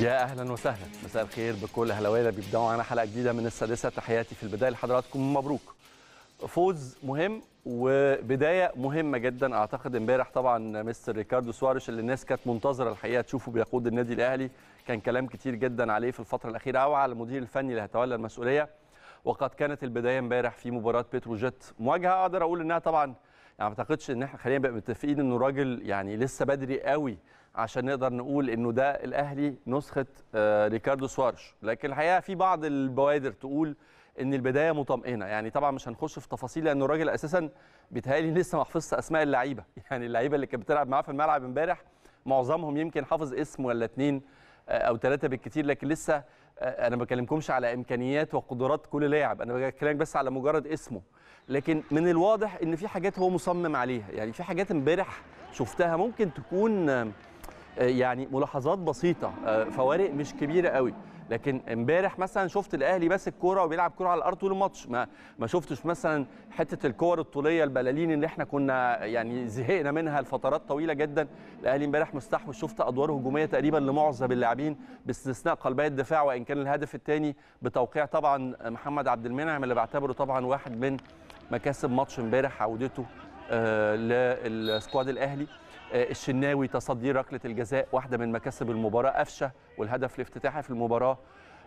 يا اهلا وسهلا مساء الخير بكل اللي بيبداوا معانا حلقه جديده من السادسه تحياتي في البدايه لحضراتكم مبروك فوز مهم وبدايه مهمه جدا اعتقد امبارح طبعا مستر ريكاردو سواريش اللي الناس كانت منتظره الحقيقه تشوفه بيقود النادي الاهلي كان كلام كتير جدا عليه في الفتره الاخيره او على المدير الفني اللي هيتولى المسؤوليه وقد كانت البدايه امبارح في مباراه بتروجيت مواجهه اقدر اقول انها طبعا يعني ما اعتقدش ان احنا خلينا نبقى متفقين انه راجل يعني لسه بدري قوي عشان نقدر نقول انه ده الاهلي نسخه آه، ريكاردو سوارش لكن الحقيقه في بعض البوادر تقول ان البدايه مطمئنه يعني طبعا مش هنخش في تفاصيل لانه الراجل اساسا بيتهيألي لسه ما حفظش اسماء اللعيبه يعني اللعيبه اللي كانت بتلعب معاه في الملعب امبارح معظمهم يمكن حافظ اسم ولا اتنين آه، او ثلاثه بالكثير لكن لسه آه، انا ما بكلمكمش على امكانيات وقدرات كل لاعب انا بكلمك بس على مجرد اسمه لكن من الواضح ان في حاجات هو مصمم عليها يعني في حاجات امبارح شفتها ممكن تكون آه، يعني ملاحظات بسيطه آه، فوارق مش كبيره قوي لكن امبارح مثلا شفت الاهلي ماسك الكوره وبيلعب كوره على الارض طول الماتش ما ما شفتش مثلا حته الكور الطوليه البلالين اللي احنا كنا يعني زهقنا منها لفترات طويله جدا الاهلي امبارح مستحوذ شفت ادوار هجوميه تقريبا لمعظم اللاعبين باستثناء قلبي الدفاع وان كان الهدف الثاني بتوقيع طبعا محمد عبد المنعم اللي بعتبره طبعا واحد من مكاسب ماتش امبارح عودته آه للسكواد الاهلي آه، الشناوي تصدي ركله الجزاء واحده من مكاسب المباراه قفشه والهدف الافتتاحي في المباراه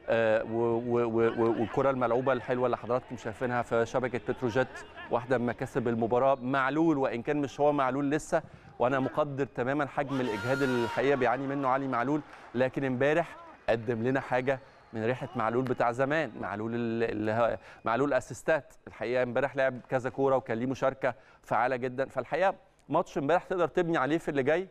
آه، والكره الملعوبه الحلوه اللي حضراتكم شايفينها في شبكه بتروجيت واحده من مكاسب المباراه معلول وان كان مش هو معلول لسه وانا مقدر تماما حجم الاجهاد اللي الحقيقه بيعاني منه علي معلول لكن امبارح قدم لنا حاجه من ريحه معلول بتاع زمان معلول ال... معلول اسيستات الحقيقه امبارح لعب كذا كوره وكان ليه مشاركه فعاله جدا فالحقيقه ماتش امبارح تقدر تبني عليه في اللي جاي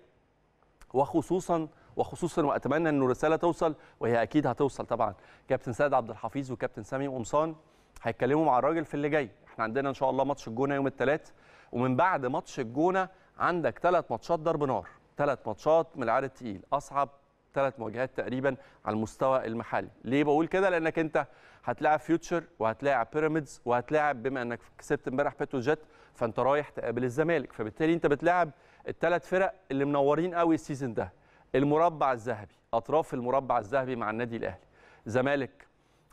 وخصوصا وخصوصا واتمنى انه الرساله توصل وهي اكيد هتوصل طبعا كابتن سيد عبد الحفيظ وكابتن سامي قمصان هيتكلموا مع الراجل في اللي جاي احنا عندنا ان شاء الله ماتش الجونه يوم الثلاث ومن بعد ماتش الجونه عندك ثلاث ماتشات ضرب نار ثلاث ماتشات من العيار التقيل اصعب ثلاث مواجهات تقريبا على المستوى المحلي ليه بقول كده لانك انت هتلاعب فيوتشر وهتلاعب بيراميدز وهتلاعب بما انك كسبت امبارح بتروجيت فانت رايح تقابل الزمالك فبالتالي انت بتلاعب الثلاث فرق اللي منورين قوي السيزون ده المربع الذهبي اطراف المربع الذهبي مع النادي الاهلي زمالك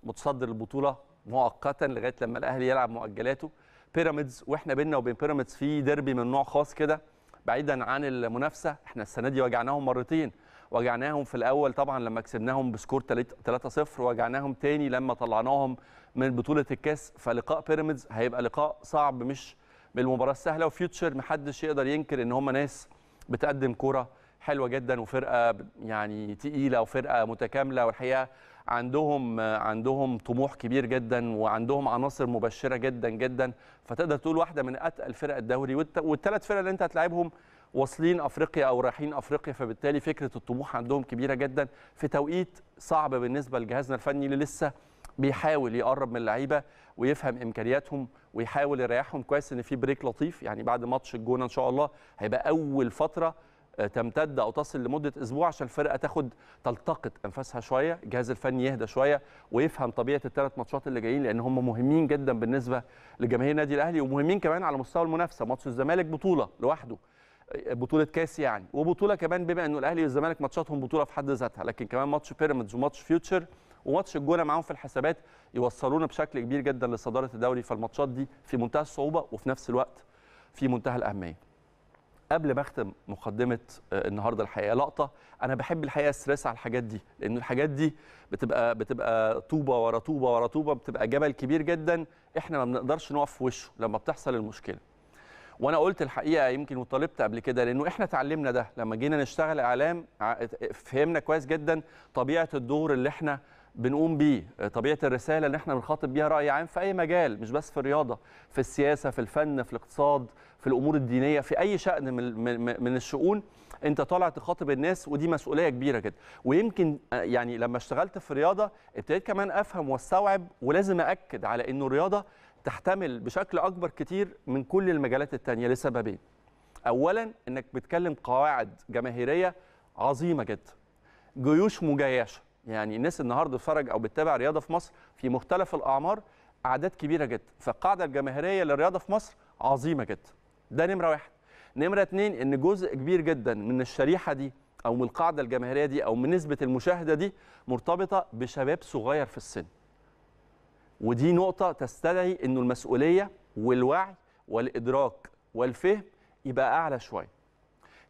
متصدر البطوله مؤقتا لغايه لما الاهلي يلعب مؤجلاته بيراميدز واحنا بينا وبين بيراميدز في ديربي من نوع خاص كده بعيدا عن المنافسه احنا السنه دي وجعناهم مرتين وجعناهم في الاول طبعا لما كسبناهم بسكور 3-0 وجعناهم تاني لما طلعناهم من بطوله الكاس فلقاء بيراميدز هيبقى لقاء صعب مش بالمباراه السهله وفيوتشر محدش يقدر ينكر ان هم ناس بتقدم كوره حلوه جدا وفرقه يعني تقيله وفرقه متكامله والحقيقه عندهم عندهم طموح كبير جدا وعندهم عناصر مبشره جدا جدا فتقدر تقول واحده من اتقل فرق الدوري والثلاث فرق اللي انت هتلاعبهم واصلين افريقيا او رايحين افريقيا فبالتالي فكره الطموح عندهم كبيره جدا في توقيت صعب بالنسبه لجهازنا الفني اللي لسه بيحاول يقرب من اللعيبه ويفهم امكانياتهم ويحاول يريحهم كويس ان في بريك لطيف يعني بعد ماتش الجونه ان شاء الله هيبقى اول فتره آه، تمتد او تصل لمده اسبوع عشان الفرقه تاخد تلتقط انفاسها شويه، الجهاز الفني يهدى شويه ويفهم طبيعه الثلاث ماتشات اللي جايين لان هم مهمين جدا بالنسبه لجماهير النادي الاهلي ومهمين كمان على مستوى المنافسه، ماتش الزمالك بطوله لوحده بطوله كاس يعني وبطوله كمان بما انه الاهلي والزمالك ماتشاتهم بطوله في حد ذاتها لكن كمان ماتش بيراميدز وماتش فيوتشر وماتش الجونه معاهم في الحسابات يوصلونا بشكل كبير جدا لصداره الدوري فالماتشات دي في منتهى الصعوبه وفي نفس الوقت في منتهى الاهميه. قبل ما اختم مقدمه آه، النهارده الحقيقه لقطه انا بحب الحقيقه استرس على الحاجات دي لان الحاجات دي بتبقى بتبقى طوبه ورا طوبه ورا طوبه بتبقى جبل كبير جدا احنا ما بنقدرش نقف في وشه لما بتحصل المشكله. وانا قلت الحقيقه يمكن وطالبت قبل كده لانه احنا اتعلمنا ده لما جينا نشتغل اعلام فهمنا كويس جدا طبيعه الدور اللي احنا بنقوم بيه طبيعه الرساله اللي احنا بنخاطب بيها راي عام في اي مجال مش بس في الرياضه في السياسه في الفن في الاقتصاد في الامور الدينيه في اي شان من الشؤون انت طالع تخاطب الناس ودي مسؤوليه كبيره جدا ويمكن آه، يعني لما اشتغلت في الرياضه ابتديت كمان افهم واستوعب ولازم ااكد على انه الرياضه تحتمل بشكل اكبر كتير من كل المجالات التانية لسببين اولا انك بتكلم قواعد جماهيريه عظيمه جدا جيوش مجيشه يعني الناس النهارده بتتفرج او بتتابع رياضه في مصر في مختلف الاعمار اعداد كبيره جدا فالقاعده الجماهيريه للرياضه في مصر عظيمه جدا ده نمره واحد نمره اتنين ان جزء كبير جدا من الشريحه دي او من القاعده الجماهيريه دي او من نسبه المشاهده دي مرتبطه بشباب صغير في السن ودي نقطه تستدعي انه المسؤوليه والوعي والادراك والفهم يبقى اعلى شويه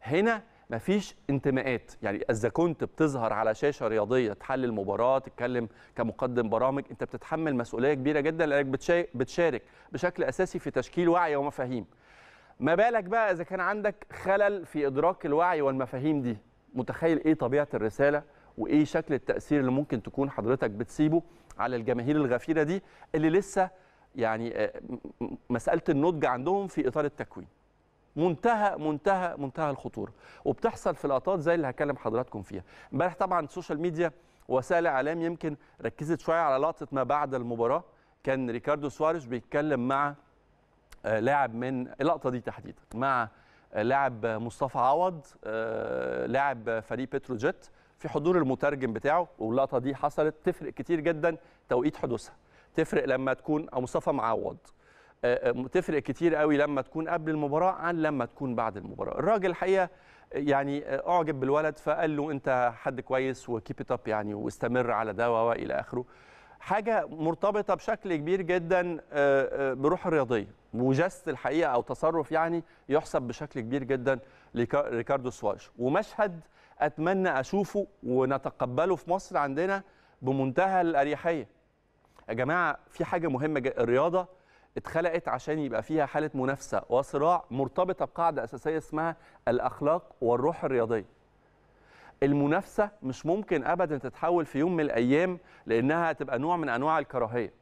هنا مفيش انتماءات يعني اذا كنت بتظهر على شاشه رياضيه تحلل مباراه تتكلم كمقدم برامج انت بتتحمل مسؤوليه كبيره جدا لانك بتشارك بشكل اساسي في تشكيل وعي ومفاهيم ما بالك بقى اذا كان عندك خلل في ادراك الوعي والمفاهيم دي متخيل ايه طبيعه الرساله وايه شكل التاثير اللي ممكن تكون حضرتك بتسيبه على الجماهير الغفيره دي اللي لسه يعني آه، مساله النضج عندهم في اطار التكوين منتهى منتهى منتهى الخطوره وبتحصل في لقطات زي اللي هكلم حضراتكم فيها امبارح طبعا السوشيال ميديا وسائل الاعلام يمكن ركزت شويه على لقطه ما بعد المباراه كان ريكاردو سواريز بيتكلم مع آه، لاعب من اللقطه دي تحديدا مع آه، لاعب مصطفى عوض لاعب فريق بتروجيت في حضور المترجم بتاعه واللقطه دي حصلت تفرق كتير جدا توقيت حدوثها تفرق لما تكون او مصطفى معوض آه، آه، تفرق كتير قوي لما تكون قبل المباراه عن لما تكون بعد المباراه الراجل الحقيقه آه، يعني اعجب بالولد فقال له انت حد كويس وكيب ات اب يعني واستمر على ده والى اخره حاجه مرتبطه بشكل كبير جدا بروح الرياضيه وجست الحقيقه او تصرف يعني يحسب بشكل كبير جدا لريكاردو سواش ومشهد اتمنى اشوفه ونتقبله في مصر عندنا بمنتهى الاريحيه يا جماعه في حاجه مهمه جدا الرياضه اتخلقت عشان يبقى فيها حاله منافسه وصراع مرتبطه بقاعده اساسيه اسمها الاخلاق والروح الرياضيه المنافسه مش ممكن ابدا تتحول في يوم من الايام لانها هتبقى نوع من انواع الكراهيه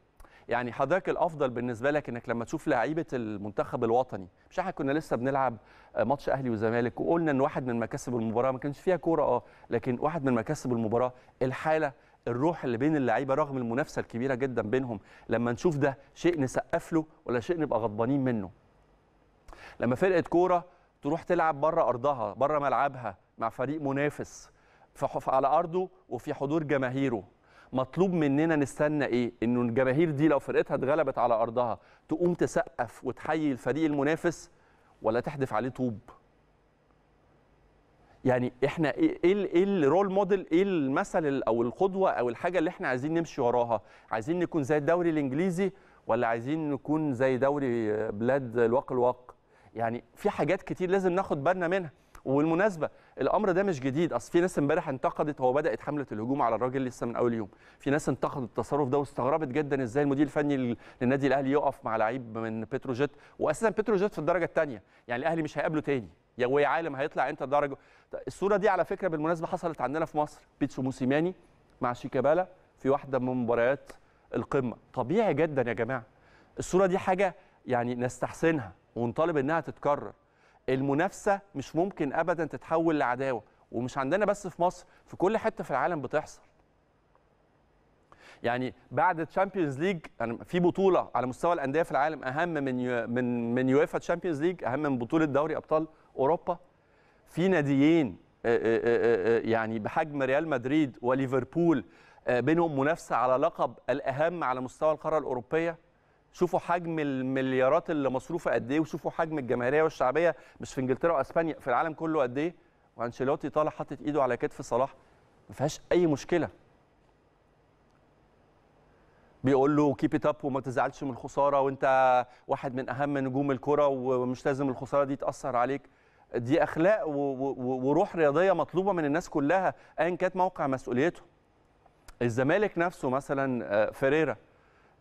يعني حضرتك الافضل بالنسبه لك انك لما تشوف لعيبه المنتخب الوطني مش احنا كنا لسه بنلعب آه، ماتش اهلي وزمالك وقلنا ان واحد من مكاسب المباراه ما كانش فيها كوره اه لكن واحد من مكاسب المباراه الحاله الروح اللي بين اللعيبه رغم المنافسه الكبيره جدا بينهم لما نشوف ده شيء نسقف له ولا شيء نبقى غضبانين منه لما فرقه كوره تروح تلعب بره ارضها بره ملعبها مع فريق منافس على ارضه وفي حضور جماهيره مطلوب مننا نستنى ايه انه الجماهير دي لو فرقتها اتغلبت على ارضها تقوم تسقف وتحيي الفريق المنافس ولا تحدف عليه طوب يعني احنا ايه ايه الرول إيه موديل ايه المثل او القدوه او الحاجه اللي احنا عايزين نمشي وراها عايزين نكون زي الدوري الانجليزي ولا عايزين نكون زي دوري بلاد الواق الواق يعني في حاجات كتير لازم ناخد بالنا منها والمناسبه الامر ده مش جديد اصل في ناس امبارح انتقدت هو بدات حمله الهجوم على الراجل لسه من اول يوم في ناس انتقدت التصرف ده واستغربت جدا ازاي المدير الفني للنادي الاهلي يقف مع لعيب من بتروجيت واساسا بتروجيت في الدرجه الثانيه يعني الاهلي مش هيقابله تاني يا وي عالم هيطلع امتى الدرجه الصوره دي على فكره بالمناسبه حصلت عندنا في مصر بيتسو موسيماني مع شيكابالا في واحده من مباريات القمه طبيعي جدا يا جماعه الصوره دي حاجه يعني نستحسنها ونطالب انها تتكرر المنافسه مش ممكن ابدا تتحول لعداوه ومش عندنا بس في مصر في كل حته في العالم بتحصل يعني بعد تشامبيونز ليج يعني في بطوله على مستوى الانديه في العالم اهم من يو من من يوفا تشامبيونز ليج اهم من بطوله دوري ابطال اوروبا في ناديين آه، آه، آه، يعني بحجم ريال مدريد وليفربول بينهم منافسه على لقب الاهم على مستوى القاره الاوروبيه شوفوا حجم المليارات اللي مصروفه قد ايه وشوفوا حجم الجماهيريه والشعبيه مش في انجلترا واسبانيا في العالم كله قد ايه وانشيلوتي طالع حاطط ايده على كتف صلاح ما فيهاش اي مشكله بيقول له كيب ات اب وما تزعلش من الخساره وانت واحد من اهم نجوم الكره ومش لازم الخساره دي تاثر عليك دي اخلاق وروح رياضيه مطلوبه من الناس كلها ايا كانت موقع مسؤوليته الزمالك نفسه مثلا آه، فيريرا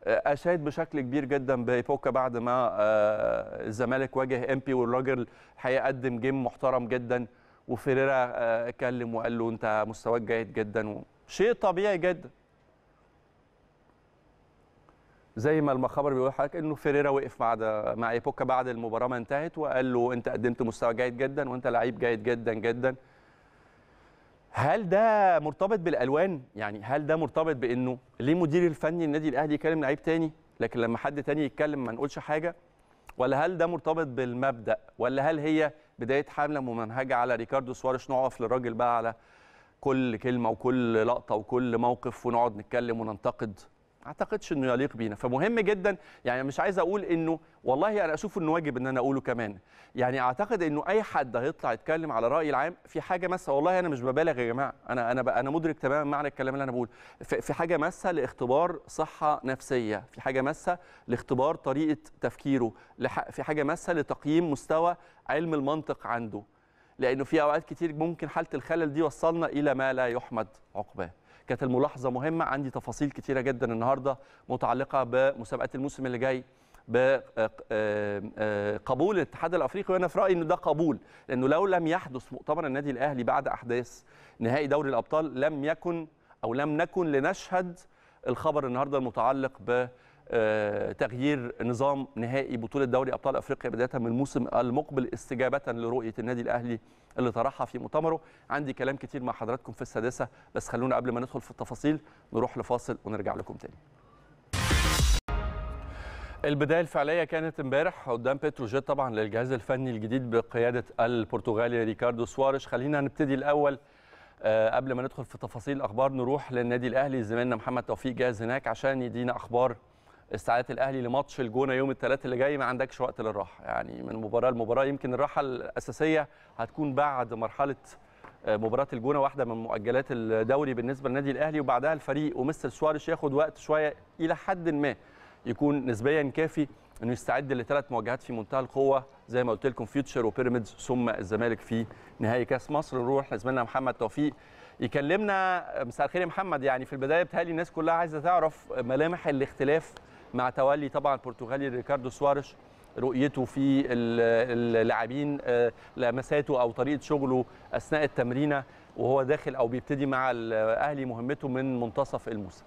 آه، اشاد بشكل كبير جدا بايبوكا بعد ما آه، الزمالك واجه بي والراجل هيقدم جيم محترم جدا وفيريرا آه، كلم وقال له انت مستواك جيد جدا شيء طبيعي جدا زي ما المخابر بيقول لحضرتك انه فيريرا وقف مع مع ايبوكا بعد المباراه ما انتهت وقال له انت قدمت مستوى جيد جدا وانت لعيب جيد جدا جدا هل ده مرتبط بالالوان يعني هل ده مرتبط بانه ليه مدير الفني النادي الاهلي يكلم لعيب تاني لكن لما حد تاني يتكلم ما نقولش حاجه ولا هل ده مرتبط بالمبدا ولا هل هي بدايه حمله ممنهجه على ريكاردو سوارش نقف للراجل بقى على كل كلمه وكل لقطه وكل موقف ونقعد نتكلم وننتقد اعتقدش انه يليق بينا فمهم جدا يعني مش عايز اقول انه والله انا اشوف انه واجب ان انا اقوله كمان يعني اعتقد انه اي حد هيطلع يتكلم على راي العام في حاجه ماسه والله انا مش ببالغ يا جماعه انا انا انا مدرك تماما معنى الكلام اللي انا بقوله في حاجه ماسه لاختبار صحه نفسيه في حاجه ماسه لاختبار طريقه تفكيره في حاجه ماسه لتقييم مستوى علم المنطق عنده لانه في اوقات كتير ممكن حاله الخلل دي وصلنا الى ما لا يحمد عقباه كانت الملاحظه مهمه عندي تفاصيل كتيره جدا النهارده متعلقه بمسابقات الموسم اللي جاي بقبول آه، آه، آه، الاتحاد الافريقي وانا في رايي ان ده قبول لانه لو لم يحدث مؤتمر النادي الاهلي بعد احداث نهائي دوري الابطال لم يكن او لم نكن لنشهد الخبر النهارده المتعلق ب آه، تغيير نظام نهائي بطوله دوري ابطال افريقيا بدايه من الموسم المقبل استجابه لرؤيه النادي الاهلي اللي طرحها في مؤتمره عندي كلام كتير مع حضراتكم في السادسه بس خلونا قبل ما ندخل في التفاصيل نروح لفاصل ونرجع لكم تاني البدايه الفعليه كانت امبارح قدام بتروجيت طبعا للجهاز الفني الجديد بقياده البرتغالي ريكاردو سواريش خلينا نبتدي الاول آه، قبل ما ندخل في تفاصيل الاخبار نروح للنادي الاهلي زميلنا محمد توفيق جاهز هناك عشان يدينا اخبار استعاده الاهلي لماتش الجونه يوم الثلاث اللي جاي ما عندكش وقت للراحه يعني من مباراه لمباراه يمكن الراحه الاساسيه هتكون بعد مرحله آه، مباراه الجونه واحده من مؤجلات الدوري بالنسبه للنادي الاهلي وبعدها الفريق ومستر سواريش ياخد وقت شويه الى حد ما يكون نسبيا كافي انه يستعد لثلاث مواجهات في منتهى القوه زي ما قلت لكم فيوتشر وبيراميدز ثم الزمالك في نهائي كاس مصر نروح لزميلنا محمد توفيق يكلمنا مساء الخير يا محمد يعني في البدايه بتهيألي الناس كلها عايزه تعرف ملامح الاختلاف مع تولي طبعا البرتغالي ريكاردو سوارش رؤيته في اللاعبين آه، لمساته او طريقه شغله اثناء التمرينه وهو داخل او بيبتدي مع الاهلي مهمته من منتصف الموسم.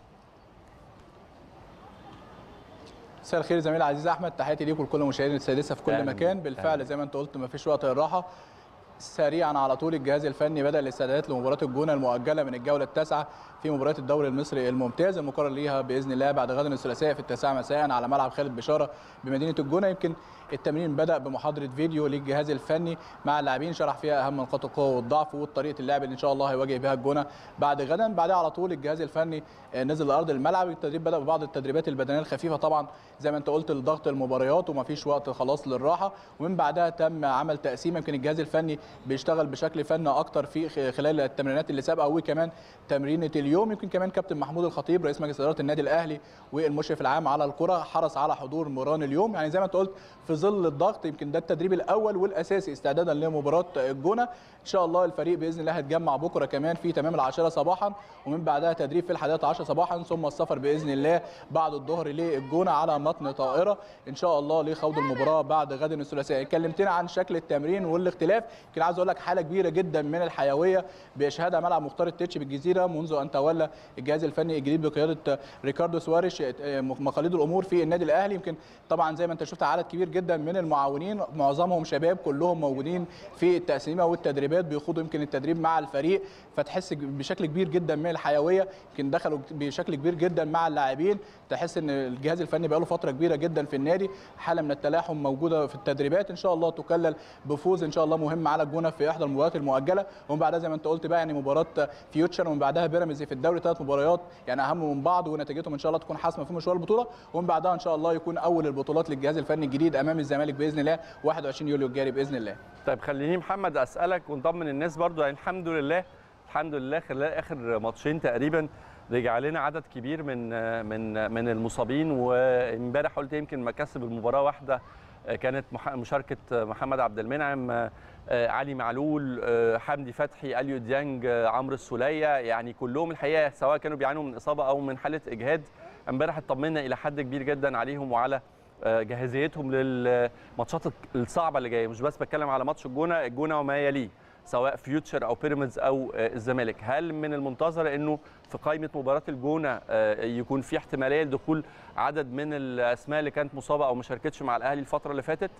مساء الخير زميلي عزيز احمد تحياتي ليك ولكل مشاهدينا السادسه في كل مكان بالفعل زي ما انت قلت ما فيش وقت للراحه سريعا على طول الجهاز الفني بدا الاستعدادات لمباراه الجونه المؤجله من الجوله التاسعه في مباراه الدوري المصري الممتاز المقرر ليها باذن الله بعد غد الثلاثاء في التاسعه مساء على ملعب خالد بشاره بمدينه الجونه يمكن التمرين بدا بمحاضره فيديو للجهاز الفني مع اللاعبين شرح فيها اهم نقاط القوه والضعف وطريقه اللعب اللي ان شاء الله هيواجه بها الجونه بعد غدا بعدها على طول الجهاز الفني آه، نزل لارض الملعب التدريب بدا ببعض التدريبات البدنيه الخفيفه طبعا زي ما انت قلت لضغط المباريات ومفيش وقت خلاص للراحه ومن بعدها تم عمل تقسيم يمكن الجهاز الفني بيشتغل بشكل فني اكتر في خلال التمرينات اللي سابقه وكمان تمرينه اليوم يمكن كمان كابتن محمود الخطيب رئيس مجلس اداره النادي الاهلي والمشرف العام على الكره حرص على حضور مران اليوم يعني زي ما انت قلت في ظل الضغط يمكن ده التدريب الاول والاساسي استعدادا لمباراه الجونه ان شاء الله الفريق باذن الله هيتجمع بكره كمان في تمام العاشره صباحا ومن بعدها تدريب في الحادية عشرة صباحا ثم السفر باذن الله بعد الظهر للجونه على متن طائره ان شاء الله لخوض المباراه بعد غد الثلاثاء اتكلمتنا عن شكل التمرين والاختلاف يمكن عايز اقول لك حاله كبيره جدا من الحيويه بيشهدها ملعب مختار التتش بالجزيره منذ ان تولى الجهاز الفني الجديد بقياده ريكاردو سواريش مقاليد الامور في النادي الاهلي يمكن طبعا زي ما انت شفت عدد كبير جدا جدا من المعاونين معظمهم شباب كلهم موجودين في التقسيمه والتدريبات بيخوضوا يمكن التدريب مع الفريق فتحس بشكل كبير جدا من الحيويه يمكن دخلوا بشكل كبير جدا مع اللاعبين تحس ان الجهاز الفني بقاله فتره كبيره جدا في النادي حاله من التلاحم موجوده في التدريبات ان شاء الله تكلل بفوز ان شاء الله مهم على الجونه في احدى المباريات المؤجله ومن بعدها زي ما انت قلت بقى يعني مباراه فيوتشر ومن بعدها بيراميدز في الدوري ثلاث مباريات يعني اهم من بعض ونتيجتهم ان شاء الله تكون حاسمه في مشوار البطوله ومن بعدها ان شاء الله يكون اول البطولات للجهاز الفني الجديد امام الزمالك باذن الله 21 يوليو الجاري باذن الله طيب خليني محمد اسالك ونطمن الناس برضو يعني الحمد لله الحمد لله خلال اخر ماتشين تقريبا رجع لنا عدد كبير من من من المصابين وامبارح قلت يمكن مكاسب المباراه واحده آه، كانت مشاركه آه، محمد عبد المنعم آه، علي معلول حمدي فتحي اليو ديانج عمرو السوليه يعني كلهم الحقيقه سواء كانوا بيعانوا من اصابه او من حاله اجهاد امبارح اطمنا الى حد كبير جدا عليهم وعلى جاهزيتهم للماتشات الصعبه اللي جايه مش بس بتكلم على ماتش الجونه الجونه وما يليه سواء فيوتشر او بيراميدز او آه، الزمالك هل من المنتظر انه في قائمه مباراه الجونه آه، يكون في احتماليه لدخول عدد من الاسماء اللي كانت مصابه او مشاركتش مع الاهلي الفتره اللي فاتت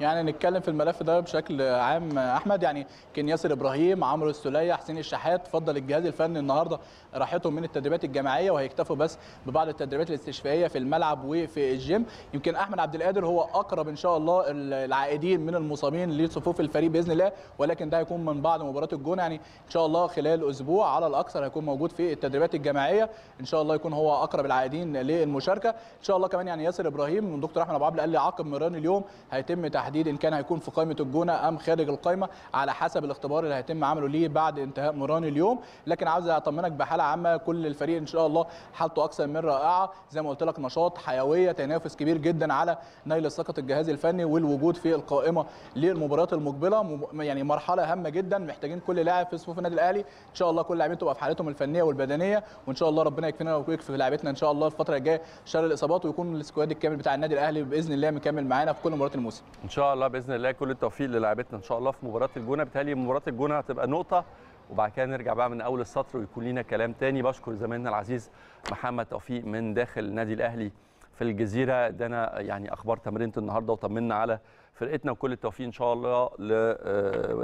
يعني نتكلم في الملف ده بشكل عام احمد يعني كان ياسر ابراهيم عمرو السليه حسين الشحات فضل الجهاز الفني النهارده راحتهم من التدريبات الجماعيه وهيكتفوا بس ببعض التدريبات الاستشفائيه في الملعب وفي الجيم يمكن احمد عبد القادر هو اقرب ان شاء الله العائدين من المصابين لصفوف الفريق باذن الله ولكن ده هيكون من بعد مباراه الجونه يعني ان شاء الله خلال اسبوع على الاكثر هيكون موجود في التدريبات الجماعيه ان شاء الله يكون هو اقرب العائدين للمشاركه ان شاء الله كمان يعني ياسر ابراهيم دكتور احمد ابو عبد قال لي عقب مران اليوم هيتم تحديد تحديد ان كان هيكون في قائمه الجونه ام خارج القائمه على حسب الاختبار اللي هيتم عمله ليه بعد انتهاء مران اليوم لكن عاوز اطمنك بحاله عامه كل الفريق ان شاء الله حالته اكثر من رائعه زي ما قلت لك نشاط حيويه تنافس كبير جدا على نيل الثقه الجهاز الفني والوجود في القائمه للمباريات المقبله يعني مرحله هامه جدا محتاجين كل لاعب في صفوف النادي الاهلي ان شاء الله كل لاعبين تبقى في حالتهم الفنيه والبدنيه وان شاء الله ربنا يكفينا ويكفي لاعبتنا ان شاء الله الفتره الجايه شر الاصابات ويكون السكواد الكامل بتاع النادي الاهلي باذن الله مكمل معانا في كل مباريات الموسم ان شاء شاء الله باذن الله كل التوفيق للاعبتنا ان شاء الله في مباراه الجونه بتهيألي مباراه الجونه هتبقى نقطه وبعد كده نرجع بقى من اول السطر ويكون لينا كلام تاني بشكر زميلنا العزيز محمد توفيق من داخل النادي الاهلي في الجزيره ادانا يعني اخبار تمرينه النهارده وطمنا على فرقتنا وكل التوفيق ان شاء الله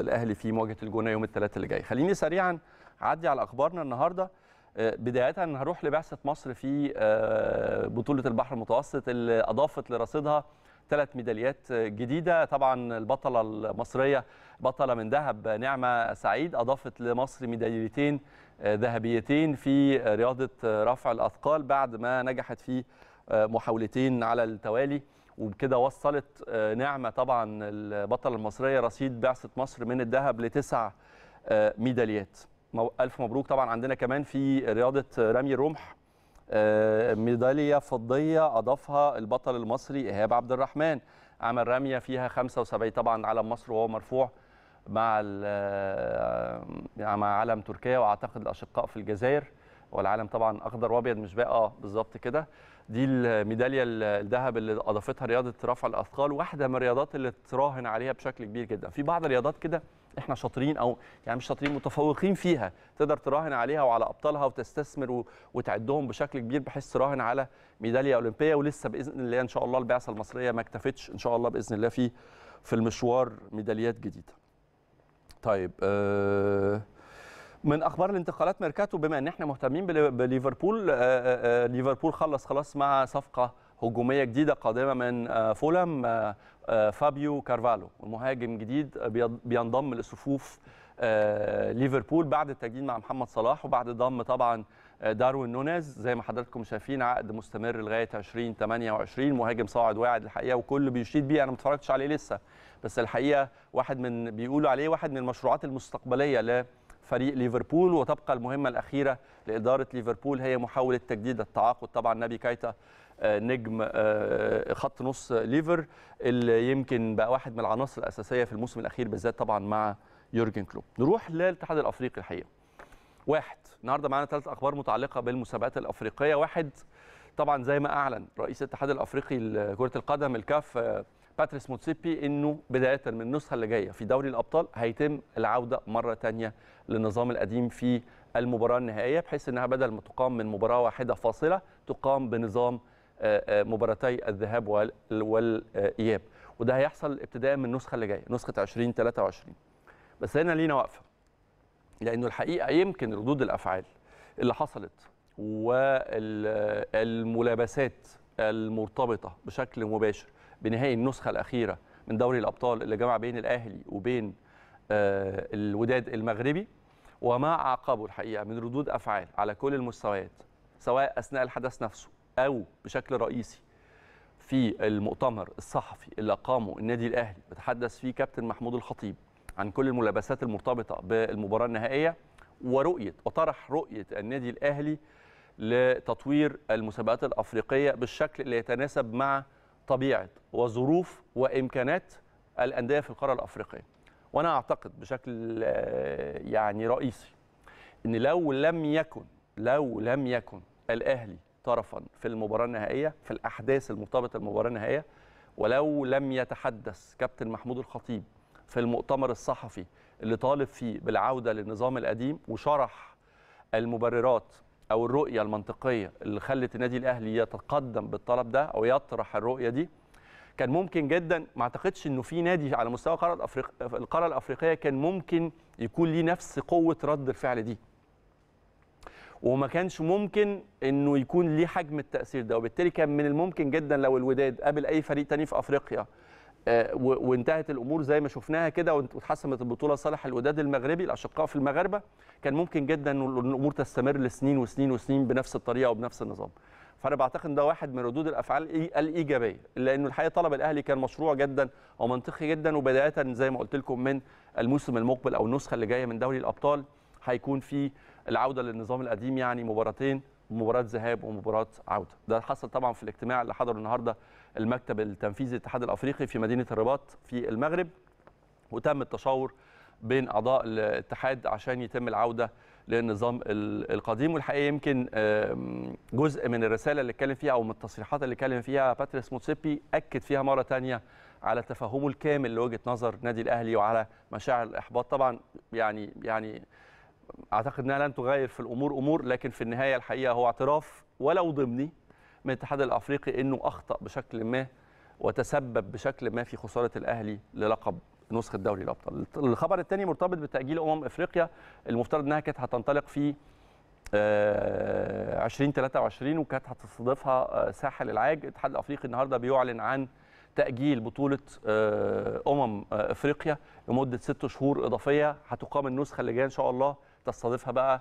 للاهلي آه، في مواجهه الجونه يوم الثلاثاء اللي جاي خليني سريعا اعدي على اخبارنا النهارده آه، بدايه هروح لبعثه مصر في آه، بطوله البحر المتوسط اللي اضافت لرصيدها ثلاث ميداليات جديده طبعا البطله المصريه بطله من ذهب نعمه سعيد اضافت لمصر ميداليتين ذهبيتين في رياضه رفع الاثقال بعد ما نجحت في محاولتين على التوالي وبكده وصلت نعمه طبعا البطله المصريه رصيد بعثه مصر من الذهب لتسع ميداليات الف مبروك طبعا عندنا كمان في رياضه رمي الرمح آه، ميداليه فضيه اضافها البطل المصري ايهاب عبد الرحمن عمل رميه فيها 75 طبعا علم مصر وهو مرفوع مع آه، مع علم تركيا واعتقد الاشقاء في الجزائر والعالم طبعا اخضر وابيض مش بقى اه بالظبط كده دي الميداليه الذهب اللي اضافتها رياضه رفع الاثقال واحده من الرياضات اللي تراهن عليها بشكل كبير جدا في بعض الرياضات كده احنا شاطرين او يعني مش شاطرين متفوقين فيها تقدر تراهن عليها وعلى ابطالها وتستثمر وتعدهم بشكل كبير بحيث تراهن على ميداليه اولمبيه ولسه باذن الله ان شاء الله البعثه المصريه ما اكتفتش ان شاء الله باذن الله في في المشوار ميداليات جديده طيب آه من اخبار الانتقالات ميركاتو بما ان احنا مهتمين بليفربول آه، آه، آه، ليفربول خلص خلاص مع صفقه هجوميه جديده قادمه من فولام فابيو كارفالو مهاجم جديد بينضم لصفوف ليفربول بعد التجديد مع محمد صلاح وبعد ضم طبعا داروين نونيز زي ما حضراتكم شايفين عقد مستمر لغايه 2028 مهاجم صاعد واعد الحقيقه وكل بيشيد بيه انا ما اتفرجتش عليه لسه بس الحقيقه واحد من بيقولوا عليه واحد من المشروعات المستقبليه ل فريق ليفربول وتبقى المهمة الأخيرة لإدارة ليفربول هي محاولة تجديد التعاقد طبعا نبي كايتا آه، نجم آه، آه، خط نص ليفر اللي يمكن بقى واحد من العناصر الأساسية في الموسم الأخير بالذات طبعا مع يورجن كلوب نروح للاتحاد الأفريقي الحقيقة واحد النهارده معانا ثلاث اخبار متعلقه بالمسابقات الافريقيه واحد طبعا زي ما اعلن رئيس الاتحاد الافريقي لكره القدم الكاف باتريس موتسيبي انه بدايه من النسخه اللي جايه في دوري الابطال هيتم العوده مره ثانيه للنظام القديم في المباراه النهائيه بحيث انها بدل ما تقام من مباراه واحده فاصله تقام بنظام آه، آه، مباراتي الذهاب والاياب وده هيحصل ابتداء من النسخه اللي جايه نسخه 2023 بس هنا لينا وقفه لانه الحقيقه يمكن ردود الافعال اللي حصلت والملابسات المرتبطه بشكل مباشر بنهائي النسخه الاخيره من دوري الابطال اللي جمع بين الاهلي وبين آه، الوداد المغربي وما اعقبه الحقيقه من ردود افعال على كل المستويات سواء اثناء الحدث نفسه او بشكل رئيسي في المؤتمر الصحفي اللي اقامه النادي الاهلي بتحدث فيه كابتن محمود الخطيب عن كل الملابسات المرتبطه بالمباراه النهائيه ورؤيه وطرح رؤيه النادي الاهلي لتطوير المسابقات الافريقيه بالشكل اللي يتناسب مع طبيعه وظروف وامكانات الانديه في القاره الافريقيه وانا اعتقد بشكل آه، يعني رئيسي ان لو لم يكن لو لم يكن الاهلي طرفا في المباراه النهائيه في الاحداث المرتبطه بالمباراه النهائيه ولو لم يتحدث كابتن محمود الخطيب في المؤتمر الصحفي اللي طالب فيه بالعوده للنظام القديم وشرح المبررات او الرؤيه المنطقيه اللي خلت النادي الاهلي يتقدم بالطلب ده او يطرح الرؤيه دي كان ممكن جدا ما اعتقدش انه في نادي على مستوى قاره القاره الافريقيه كان ممكن يكون ليه نفس قوه رد الفعل دي وما كانش ممكن انه يكون ليه حجم التاثير ده وبالتالي كان من الممكن جدا لو الوداد قابل اي فريق تاني في افريقيا آه، وانتهت الامور زي ما شفناها كده واتحسمت البطوله صالح الوداد المغربي الاشقاء في المغاربه كان ممكن جدا ان الامور تستمر لسنين وسنين وسنين بنفس الطريقه وبنفس النظام فانا بعتقد ده واحد من ردود الافعال الايجابيه لانه الحقيقه طلب الاهلي كان مشروع جدا ومنطقي جدا وبدايه زي ما قلت لكم من الموسم المقبل او النسخه اللي جايه من دوري الابطال هيكون في العوده للنظام القديم يعني مباراتين مباراه ذهاب ومباراه عوده ده حصل طبعا في الاجتماع اللي حضره النهارده المكتب التنفيذي للاتحاد الافريقي في مدينه الرباط في المغرب وتم التشاور بين اعضاء الاتحاد عشان يتم العوده للنظام القديم والحقيقه يمكن جزء من الرساله اللي اتكلم فيها او من التصريحات اللي اتكلم فيها باتريس موتسيبي اكد فيها مره ثانيه على تفهمه الكامل لوجهه نظر نادي الاهلي وعلى مشاعر الاحباط طبعا يعني يعني اعتقد انها لن تغير في الامور امور لكن في النهايه الحقيقه هو اعتراف ولو ضمني من الاتحاد الافريقي انه اخطا بشكل ما وتسبب بشكل ما في خساره الاهلي للقب نسخه دوري الابطال. الخبر الثاني مرتبط بتاجيل امم افريقيا المفترض انها كانت هتنطلق في 2023 آه، وكانت هتستضيفها آه، ساحل العاج، الاتحاد الافريقي النهارده بيعلن عن تأجيل بطولة آه، أمم أفريقيا لمدة ست شهور إضافية هتقام النسخة اللي جاية إن شاء الله تستضيفها بقى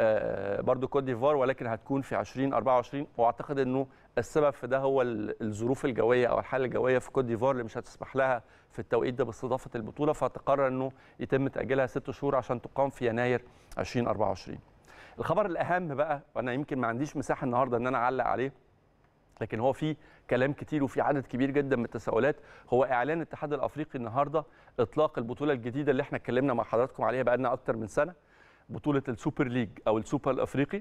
آه، برضو كوت ديفوار ولكن هتكون في 2024 واعتقد انه السبب في ده هو الظروف الجويه او الحاله الجويه في كوت ديفوار اللي مش هتسمح لها في التوقيت ده باستضافه البطوله فتقرر انه يتم تاجيلها ست شهور عشان تقام في يناير 2024. الخبر الاهم بقى وانا يمكن ما عنديش مساحه النهارده ان انا اعلق عليه لكن هو في كلام كتير وفي عدد كبير جدا من التساؤلات هو اعلان الاتحاد الافريقي النهارده اطلاق البطوله الجديده اللي احنا اتكلمنا مع حضراتكم عليها بقى لنا اكتر من سنه بطوله السوبر ليج او السوبر الافريقي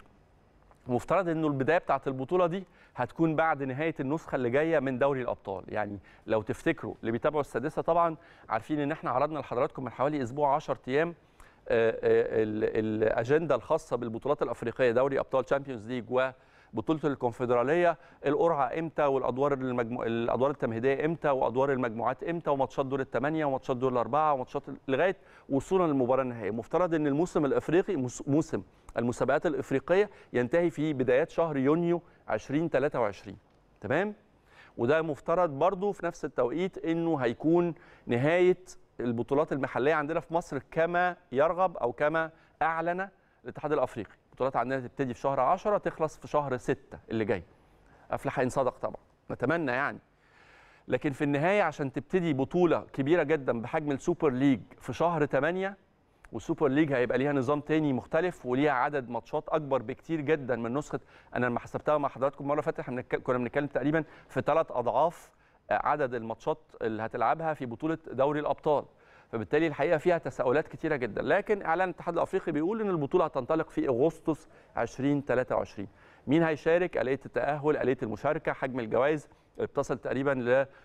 مفترض انه البدايه بتاعه البطوله دي هتكون بعد نهايه النسخه اللي جايه من دوري الابطال يعني لو تفتكروا اللي بيتابعوا السادسه طبعا عارفين ان احنا عرضنا لحضراتكم من حوالي اسبوع 10 ايام آه، آه، الاجنده الخاصه بالبطولات الافريقيه دوري ابطال تشامبيونز ليج و بطوله الكونفدراليه القرعه امتى والادوار المجمو... الادوار التمهيديه امتى وادوار المجموعات امتى وماتشات دور الثمانيه وماتشات دور الاربعه وماتشات لغايه وصولا للمباراه النهائيه مفترض ان الموسم الافريقي موسم المسابقات الافريقيه ينتهي في بدايات شهر يونيو 2023 تمام وده مفترض برضو في نفس التوقيت انه هيكون نهايه البطولات المحليه عندنا في مصر كما يرغب او كما اعلن الاتحاد الافريقي البطولات عندنا تبتدي في شهر 10 تخلص في شهر 6 اللي جاي افلح ان صدق طبعا نتمنى يعني لكن في النهايه عشان تبتدي بطوله كبيره جدا بحجم السوبر ليج في شهر 8 والسوبر ليج هيبقى ليها نظام تاني مختلف وليها عدد ماتشات اكبر بكتير جدا من نسخه انا لما حسبتها مع حضراتكم مره فاتت احنا كنا بنتكلم تقريبا في ثلاث اضعاف عدد الماتشات اللي هتلعبها في بطوله دوري الابطال فبالتالي الحقيقه فيها تساؤلات كثيره جدا لكن اعلان الاتحاد الافريقي بيقول ان البطوله هتنطلق في اغسطس 2023 مين هيشارك آلية التأهل آلية المشاركة حجم الجوائز بتصل تقريبا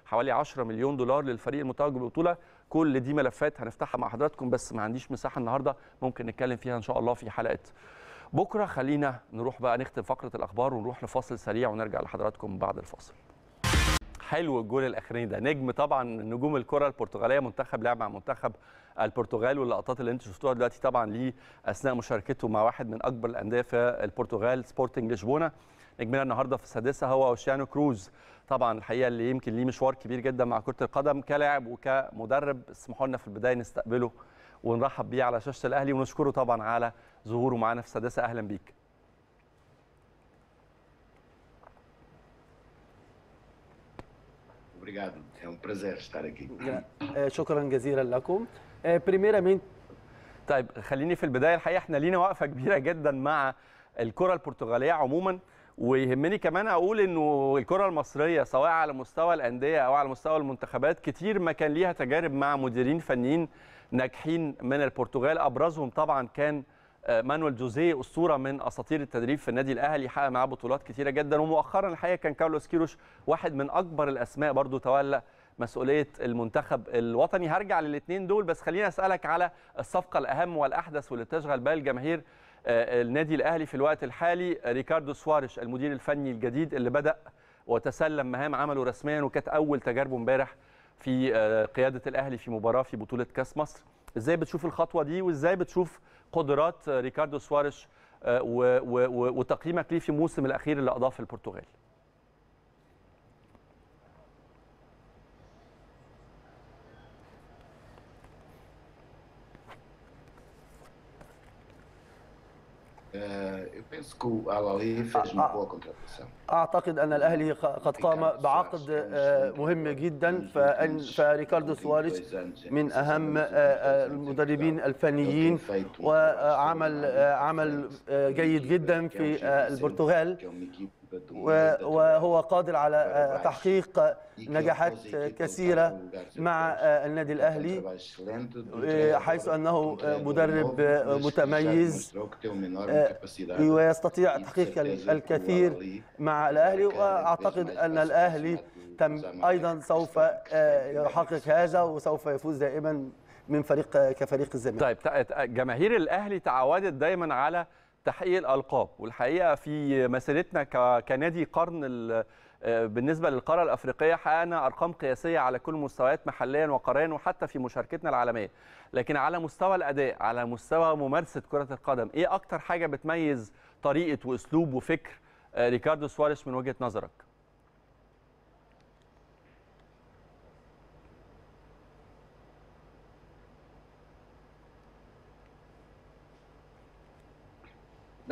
لحوالي 10 مليون دولار للفريق المتوج بالبطولة كل دي ملفات هنفتحها مع حضراتكم بس ما عنديش مساحة النهاردة ممكن نتكلم فيها إن شاء الله في حلقة بكرة خلينا نروح بقى نختم فقرة الأخبار ونروح لفاصل سريع ونرجع لحضراتكم بعد الفاصل حلو الجول الاخراني ده نجم طبعا نجوم الكره البرتغاليه منتخب لعب مع منتخب البرتغال واللقطات اللي انتم شفتوها دلوقتي طبعا ليه اثناء مشاركته مع واحد من اكبر الانديه في البرتغال سبورتنج لشبونه نجمنا النهارده في السادسه هو اوشيانو كروز طبعا الحقيقه اللي يمكن ليه مشوار كبير جدا مع كره القدم كلاعب وكمدرب اسمحوا لنا في البدايه نستقبله ونرحب بيه على شاشه الاهلي ونشكره طبعا على ظهوره معانا في السادسه اهلا بيك Obrigado, é um prazer estar aqui. آه، شكرا جزيلا لكم. آه، primeiramente طيب خليني في البدايه الحقيقه احنا لينا وقفه كبيره جدا مع الكره البرتغاليه عموما ويهمني كمان اقول انه الكره المصريه سواء على مستوى الانديه او على مستوى المنتخبات كتير ما كان ليها تجارب مع مديرين فنيين ناجحين من البرتغال ابرزهم طبعا كان آه، مانويل جوزيه اسطوره من اساطير التدريب في النادي الاهلي حقق معاه بطولات كثيره جدا ومؤخرا الحقيقه كان كارلوس كيروش واحد من اكبر الاسماء برضو تولى مسؤوليه المنتخب الوطني هرجع للاثنين دول بس خليني اسالك على الصفقه الاهم والاحدث واللي تشغل بال جماهير آه، النادي الاهلي في الوقت الحالي ريكاردو سواريش المدير الفني الجديد اللي بدا وتسلم مهام عمله رسميا وكانت اول تجاربه امبارح في آه، قياده الاهلي في مباراه في بطوله كاس مصر ازاي بتشوف الخطوه دي وازاي بتشوف قدرات ريكاردو سواريش آه، وتقييمك ليه في الموسم الاخير اللي اضاف في البرتغال Eh, eu penso que o Alaoui fez uma ah, ah. boa contratação. اعتقد ان الاهلي قد قام بعقد eh, e مهم جدا e فان فريكاردو e سواريز من اهم آه، المدربين الفنيين um وعمل آه، عمل آه، جيد um جدا في um البرتغال وهو قادر على آه، تحقيق آه، نجاحات كثيرة مع آه، النادي الأهلي حيث أنه مدرب متميز ويستطيع تحقيق الكثير مع الأهلي وأعتقد أن الأهلي تم أيضا سوف يحقق هذا وسوف يفوز دائما من فريق كفريق الزمالك طيب جماهير الأهلي تعودت دايما على تحقيق الالقاب والحقيقه في مسيرتنا كنادي قرن آه، بالنسبه للقاره الافريقيه حققنا ارقام قياسيه على كل المستويات محليا وقاريا وحتى في مشاركتنا العالميه لكن على مستوى الاداء على مستوى ممارسه كره القدم ايه اكتر حاجه بتميز طريقه واسلوب وفكر آه، ريكاردو سواريش من وجهه نظرك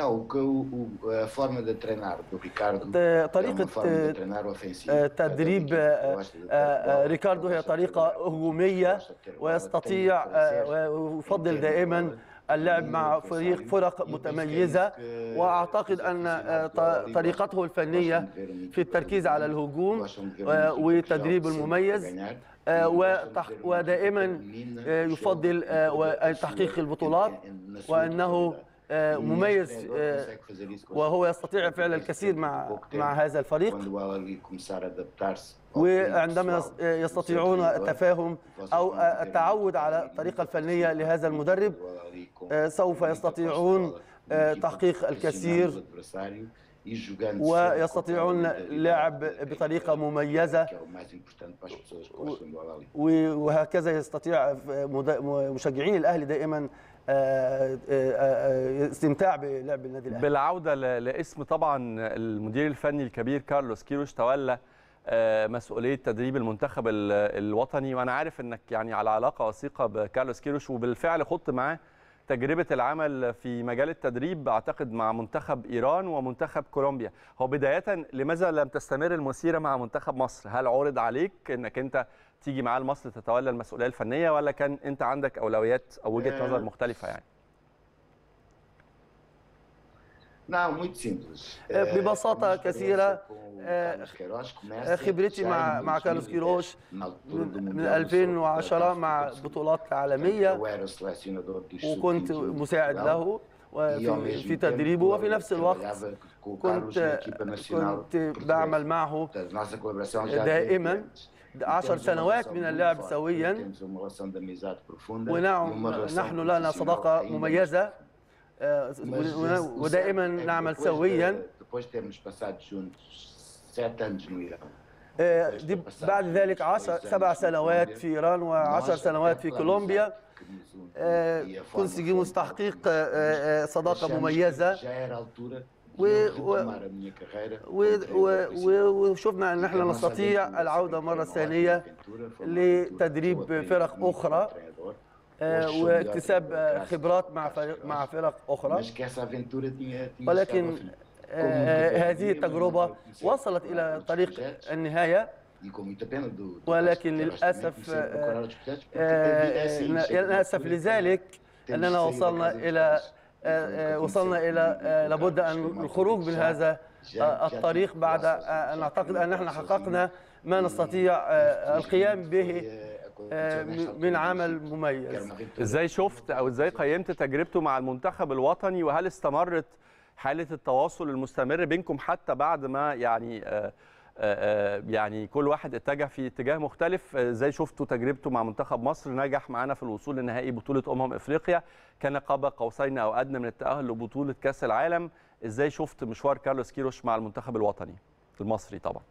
Não, o, o, a forma de treinar do Ricardo طريقة آه، تدريب ريكاردو آه، هي آه، طريقة هجومية ويستطيع ويفضل دائما اللعب مع فريق e فرق متميزة وأعتقد أن طريقته الفنية um في التركيز على الهجوم um وتدريب المميز e ودائما um يفضل تحقيق البطولات وأنه آه، مميز آه، وهو يستطيع فعل الكثير مع مع هذا الفريق وعندما آه، يستطيعون التفاهم او التعود على الطريقه الفنيه لهذا المدرب سوف يستطيعون تحقيق الكثير ويستطيعون اللعب بطريقة مميزة وهكذا يستطيع مشجعين الأهلي دائما آه، آه، آه، استمتاع بلعب النادي الاهلي بالعوده لاسم طبعا المدير الفني الكبير كارلوس كيروش تولى مسؤوليه تدريب المنتخب الوطني وانا عارف انك يعني على علاقه وثيقه بكارلوس كيروش وبالفعل خضت معاه تجربه العمل في مجال التدريب اعتقد مع منتخب ايران ومنتخب كولومبيا هو بدايه لماذا لم تستمر المسيره مع منتخب مصر هل عرض عليك انك انت تيجي معاه لمصر تتولى المسؤوليه الفنيه ولا كان انت عندك اولويات او وجهه آه، نظر مختلفه يعني؟ آه، آه، ببساطة كثيرة خبرتي مع مع كارلوس كيروش من 2010 مع بطولات عالمية وكنت مساعد له في تدريبه وفي نفس الوقت كنت كنت بعمل معه دائما 10 سنوات من اللعب سويا ونحن لنا صداقة مميزة آه، ودائما نعمل سويا آه، آه، دي بعد ذلك عشر سبع سنوات في إيران وعشر سنوات في كولومبيا conseguimos مستحقيق صداقة مميزة وشفنا ان احنا نستطيع العوده مره ثانيه لتدريب فرق اخرى آه، واكتساب خبرات مع مع فرق اخرى ولكن آه، آه، هذه التجربه وصلت الى طريق النهايه ولكن للاسف إيه، إيه، إيه، للاسف لذلك اننا وصلنا الى آه، آه، وصلنا الى آه، لابد ان الخروج من هذا الطريق بعد ان اعتقد ان احنا حققنا ما نستطيع القيام به من عمل مميز ازاي شفت او ازاي قيمت تجربته مع المنتخب الوطني وهل استمرت حاله التواصل المستمر بينكم حتى بعد ما يعني آه، آه، يعني كل واحد اتجه في اتجاه مختلف آه، زي شفتوا تجربته مع منتخب مصر نجح معانا في الوصول لنهائي بطوله امم افريقيا كان قاب قوسين او ادنى من التاهل لبطوله كاس العالم ازاي شفت مشوار كارلوس كيروش مع المنتخب الوطني المصري طبعا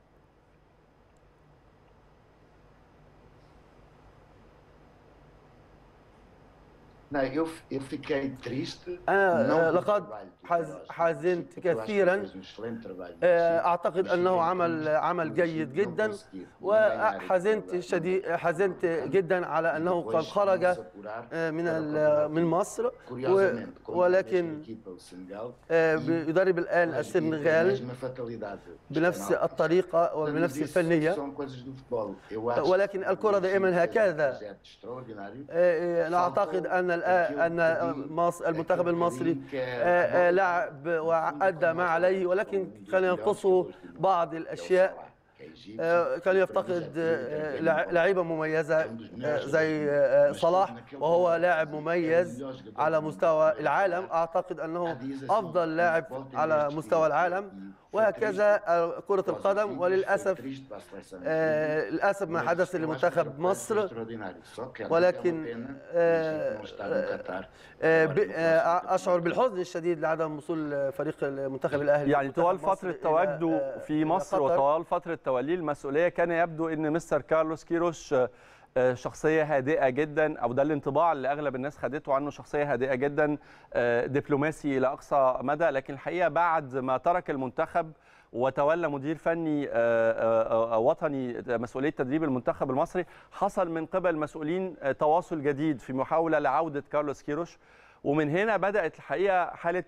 لا eu fiquei triste. أنا لقد حزنت كثيرا. أعتقد أنه عمل عمل جيد جدا وحزنت شديد حزنت جدا على أنه قد خرج من من مصر ولكن يدرب الآن السنغال بنفس الطريقة وبنفس الفنية ولكن الكرة دائما هكذا. أنا أعتقد أن ان المنتخب المصري آه، آه، لعب وادى ما عليه ولكن كان ينقصه بعض الاشياء آه، كان يفتقد لعيبه مميزه زي صلاح وهو لاعب مميز على مستوى العالم اعتقد انه افضل لاعب على مستوى العالم وهكذا آه، كرة القدم وللأسف آه للأسف ما حدث لمنتخب مصر ولكن آه آه, آه، أشعر بالحزن الشديد لعدم وصول فريق المنتخب الأهلي يعني طوال فترة تواجده آه، في مصر وطوال فترة توليه المسؤولية كان يبدو أن مستر كارلوس كيروش آه، شخصيه هادئه جدا او ده الانطباع اللي اغلب الناس خدته عنه شخصيه هادئه جدا آه، دبلوماسي لاقصى مدى لكن الحقيقه بعد ما ترك المنتخب وتولى مدير فني آه، وطني مسؤوليه تدريب المنتخب المصري حصل من قبل مسؤولين تواصل جديد في محاوله لعوده كارلوس كيروش ومن هنا بدات الحقيقه حاله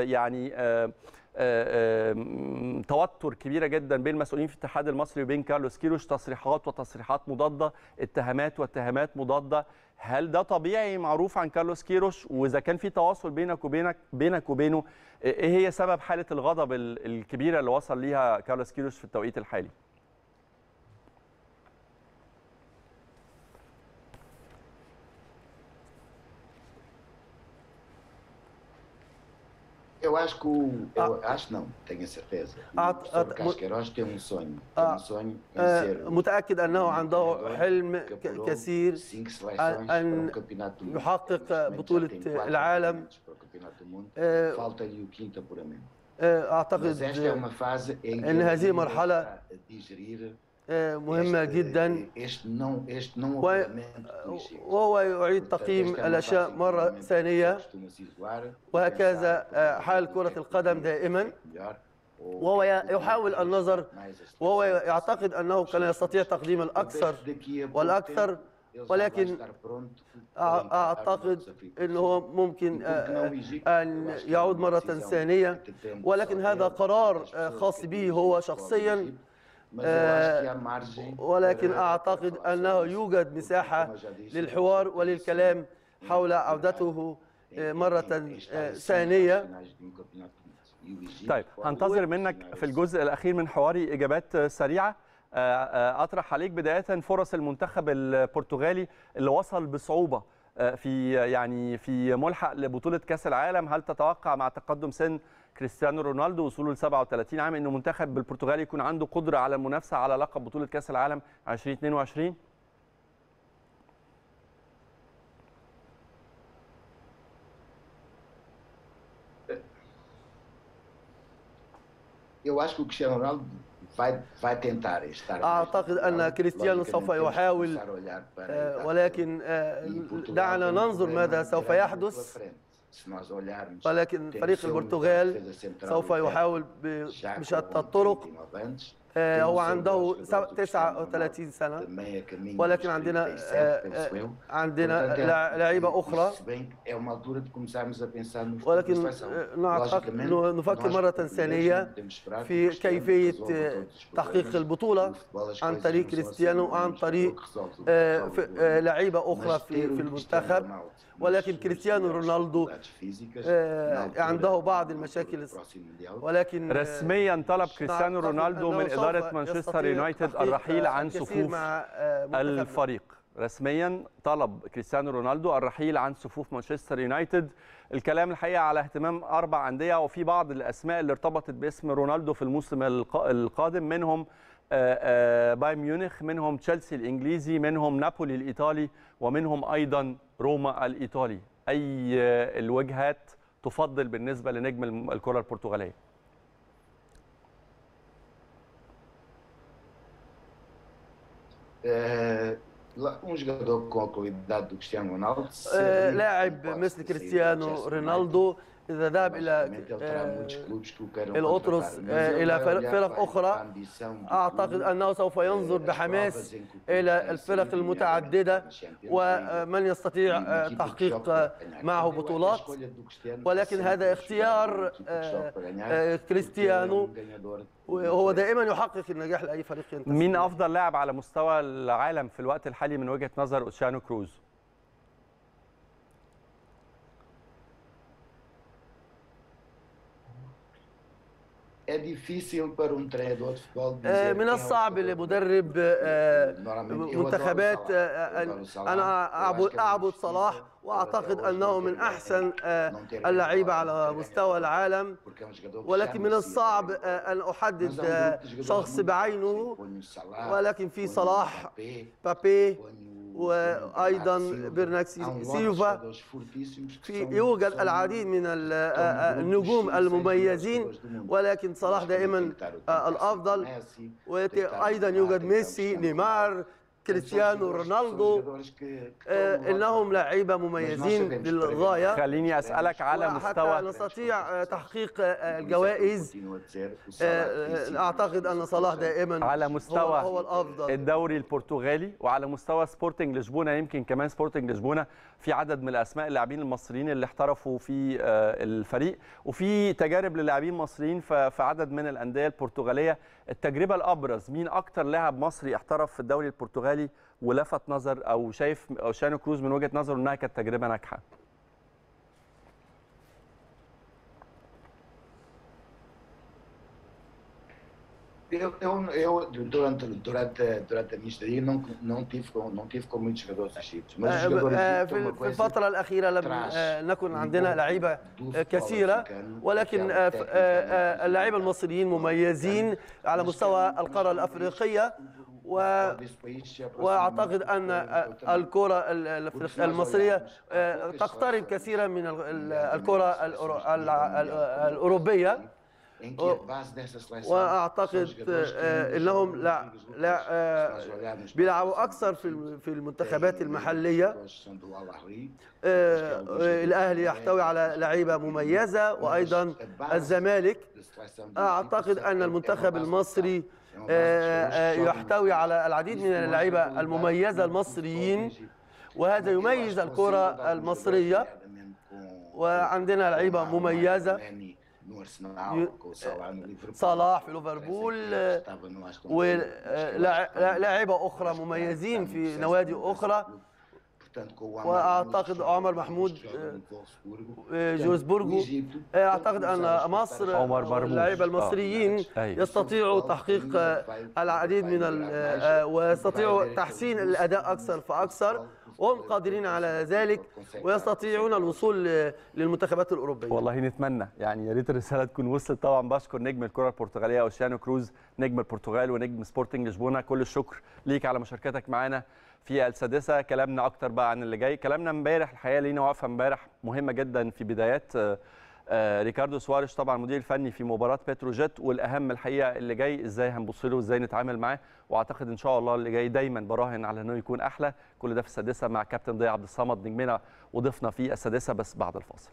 يعني آه، آه، توتر كبيره جدا بين المسؤولين في الاتحاد المصري وبين كارلوس كيروش تصريحات وتصريحات مضاده اتهامات واتهامات مضاده هل ده طبيعي معروف عن كارلوس كيروش واذا كان في تواصل بينك وبينك بينك وبينه ايه هي سبب حاله الغضب الكبيره اللي وصل ليها كارلوس كيروش في التوقيت الحالي eu acho que o. Eu ah. acho não, tenho a certeza. O ah. professor Casqueiroz tem um sonho. Tem ah, um sonho em ah. ser. متأكد أنه عنده حلم كثير أن يحقق بطولة العالم. Falta-lhe o quinto apuramento. أعتقد أن هذه مرحلة آه، مهمة جدا وهو يعيد تقييم الأشياء مرة ثانية وهكذا آه، حال كرة القدم دائما وهو يحاول النظر وهو يعتقد أنه كان يستطيع تقديم الأكثر والأكثر ولكن اعتقد انه ممكن ان آه، يعود مره ثانيه ولكن هذا قرار خاص به هو شخصيا آه، ولكن آه، أعتقد أنه يوجد مساحة للحوار وللكلام حول عودته آه، مرة ثانية طيب هنتظر منك في الجزء الأخير من حواري إجابات سريعة أطرح عليك بداية فرص المنتخب البرتغالي اللي وصل بصعوبة في يعني في ملحق لبطولة كأس العالم هل تتوقع مع تقدم سن كريستيانو رونالدو وصوله ل 37 عام ان منتخب البرتغال يكون عنده قدره على المنافسه على لقب بطوله كاس العالم 2022 eu acho que o Cristiano Ronaldo vai, vai tentar estar. أعتقد أن كريستيانو سوف يحاول آه، ولكن آه، e دعنا ننظر ماذا سوف يحدث ولكن فريق البرتغال سوف يحاول بشتى الطرق آه، هو عنده 39 سنه ولكن عندنا عندنا لعيبه اخرى um ولكن نعتقد نفكر مره ثانيه في كيفيه تحقيق البطوله عن طريق كريستيانو وعن طريق لعيبه اخرى في المنتخب ولكن كريستيانو رونالدو آه، عنده بعض المشاكل ولكن آه، رسميا طلب كريستيانو رونالدو من إدارة مانشستر يونايتد الرحيل عن صفوف آه، الفريق رسميا طلب كريستيانو رونالدو الرحيل عن صفوف مانشستر يونايتد الكلام الحقيقه على اهتمام اربع انديه وفي بعض الاسماء اللي ارتبطت باسم رونالدو في الموسم القادم منهم آه، آه، بايرن ميونخ منهم تشيلسي الانجليزي منهم نابولي الايطالي ومنهم ايضا روما الايطالي اي الوجهات تفضل بالنسبه لنجم الكره البرتغاليه آه لا مش قادر كونكويداد كريستيانو رونالدو آه لاعب مثل كريستيانو رونالدو إذا ذهب إلى الأطرس إلى آه، فرق أخرى أعتقد أنه سوف ينظر آه، بحماس إلى الفرق المتعددة ومن آه، يستطيع تحقيق معه بطولات ولكن هذا اختيار يعني كريستيانو هو دائما يحقق النجاح لاي فريق ينتخب مين افضل لاعب على مستوى العالم في الوقت الحالي من وجهه نظر اوشانو كروز من الصعب لمدرب منتخبات انا اعبد اعبد صلاح واعتقد انه من احسن eh, اللعيبه على مستوى العالم ولكن من الصعب eh, ان احدد eh, شخص بعينه ولكن في صلاح بابي وايضا برناكس سيلفا يوجد العديد من آه، آه، النجوم المميزين ولكن صلاح دائما آه، الافضل وايضا يوجد ميسي نيمار كريستيانو رونالدو آه، انهم لعيبه مميزين للغايه خليني اسالك على مستوى نستطيع آه، تحقيق آه، الجوائز اعتقد ان صلاح دائما على مستوى هو, هو الافضل الدوري البرتغالي وعلى مستوى سبورتنج لشبونه يمكن كمان سبورتنج لشبونه في عدد من الاسماء اللاعبين المصريين اللي احترفوا في آه، الفريق وفي تجارب للاعبين مصريين في عدد من الانديه البرتغاليه التجربه الابرز مين اكتر لاعب مصري احترف في الدوري البرتغالي ولفت نظر او شايف شانو كروز من وجهه نظره انها كانت تجربه ناجحه Eu, eu, eu durante, durante, durante a minha estadia não, não, tive não tive com muitos jogadores egípcios mas os ah, jogadores آه uh, في الفترة الأخيرة لم آه نكن عندنا لعيبة آه، كثيرة ولكن آه، um آه، um اللعيبة المصريين مميزين على مستوى القارة الأفريقية و... واعتقد ان الكره المصريه تقترب كثيرا من الكره الاوروبيه واعتقد آه، انهم لا لا آه، بيلعبوا اكثر في في المنتخبات المحليه آه، الاهلي يحتوي على لعيبه مميزه وايضا الزمالك اعتقد ان المنتخب المصري يحتوي على العديد من اللعيبه المميزه المصريين وهذا يميز الكره المصريه وعندنا لعيبه مميزه صلاح في ليفربول آه، ولاعيبه آه، اخرى مميزين في نوادي اخرى واعتقد عمر محمود آه، جوزبورغو اعتقد ان مصر اللعيبه المصريين أيوة. يستطيعوا تحقيق العديد من ويستطيعوا تحسين الاداء اكثر فاكثر وهم قادرين على ذلك ويستطيعون الوصول للمنتخبات الاوروبيه والله نتمنى يعني يا ريت الرساله تكون وصلت طبعا بشكر نجم الكره البرتغاليه اوشيانو كروز نجم البرتغال ونجم سبورتنج لشبونه كل الشكر ليك على مشاركتك معانا في السادسه كلامنا اكتر بقى عن اللي جاي كلامنا امبارح الحقيقه لينا وقفه امبارح مهمه جدا في بدايات آه، آه، ريكاردو سواريش طبعا المدير الفني في مباراه بتروجيت والاهم الحقيقه اللي جاي ازاي هنبص له وازاي نتعامل معاه واعتقد ان شاء الله اللي جاي دايما براهن على انه يكون احلى كل ده في السادسه مع كابتن ضياء عبد الصمد نجمنا وضيفنا في السادسه بس بعد الفاصل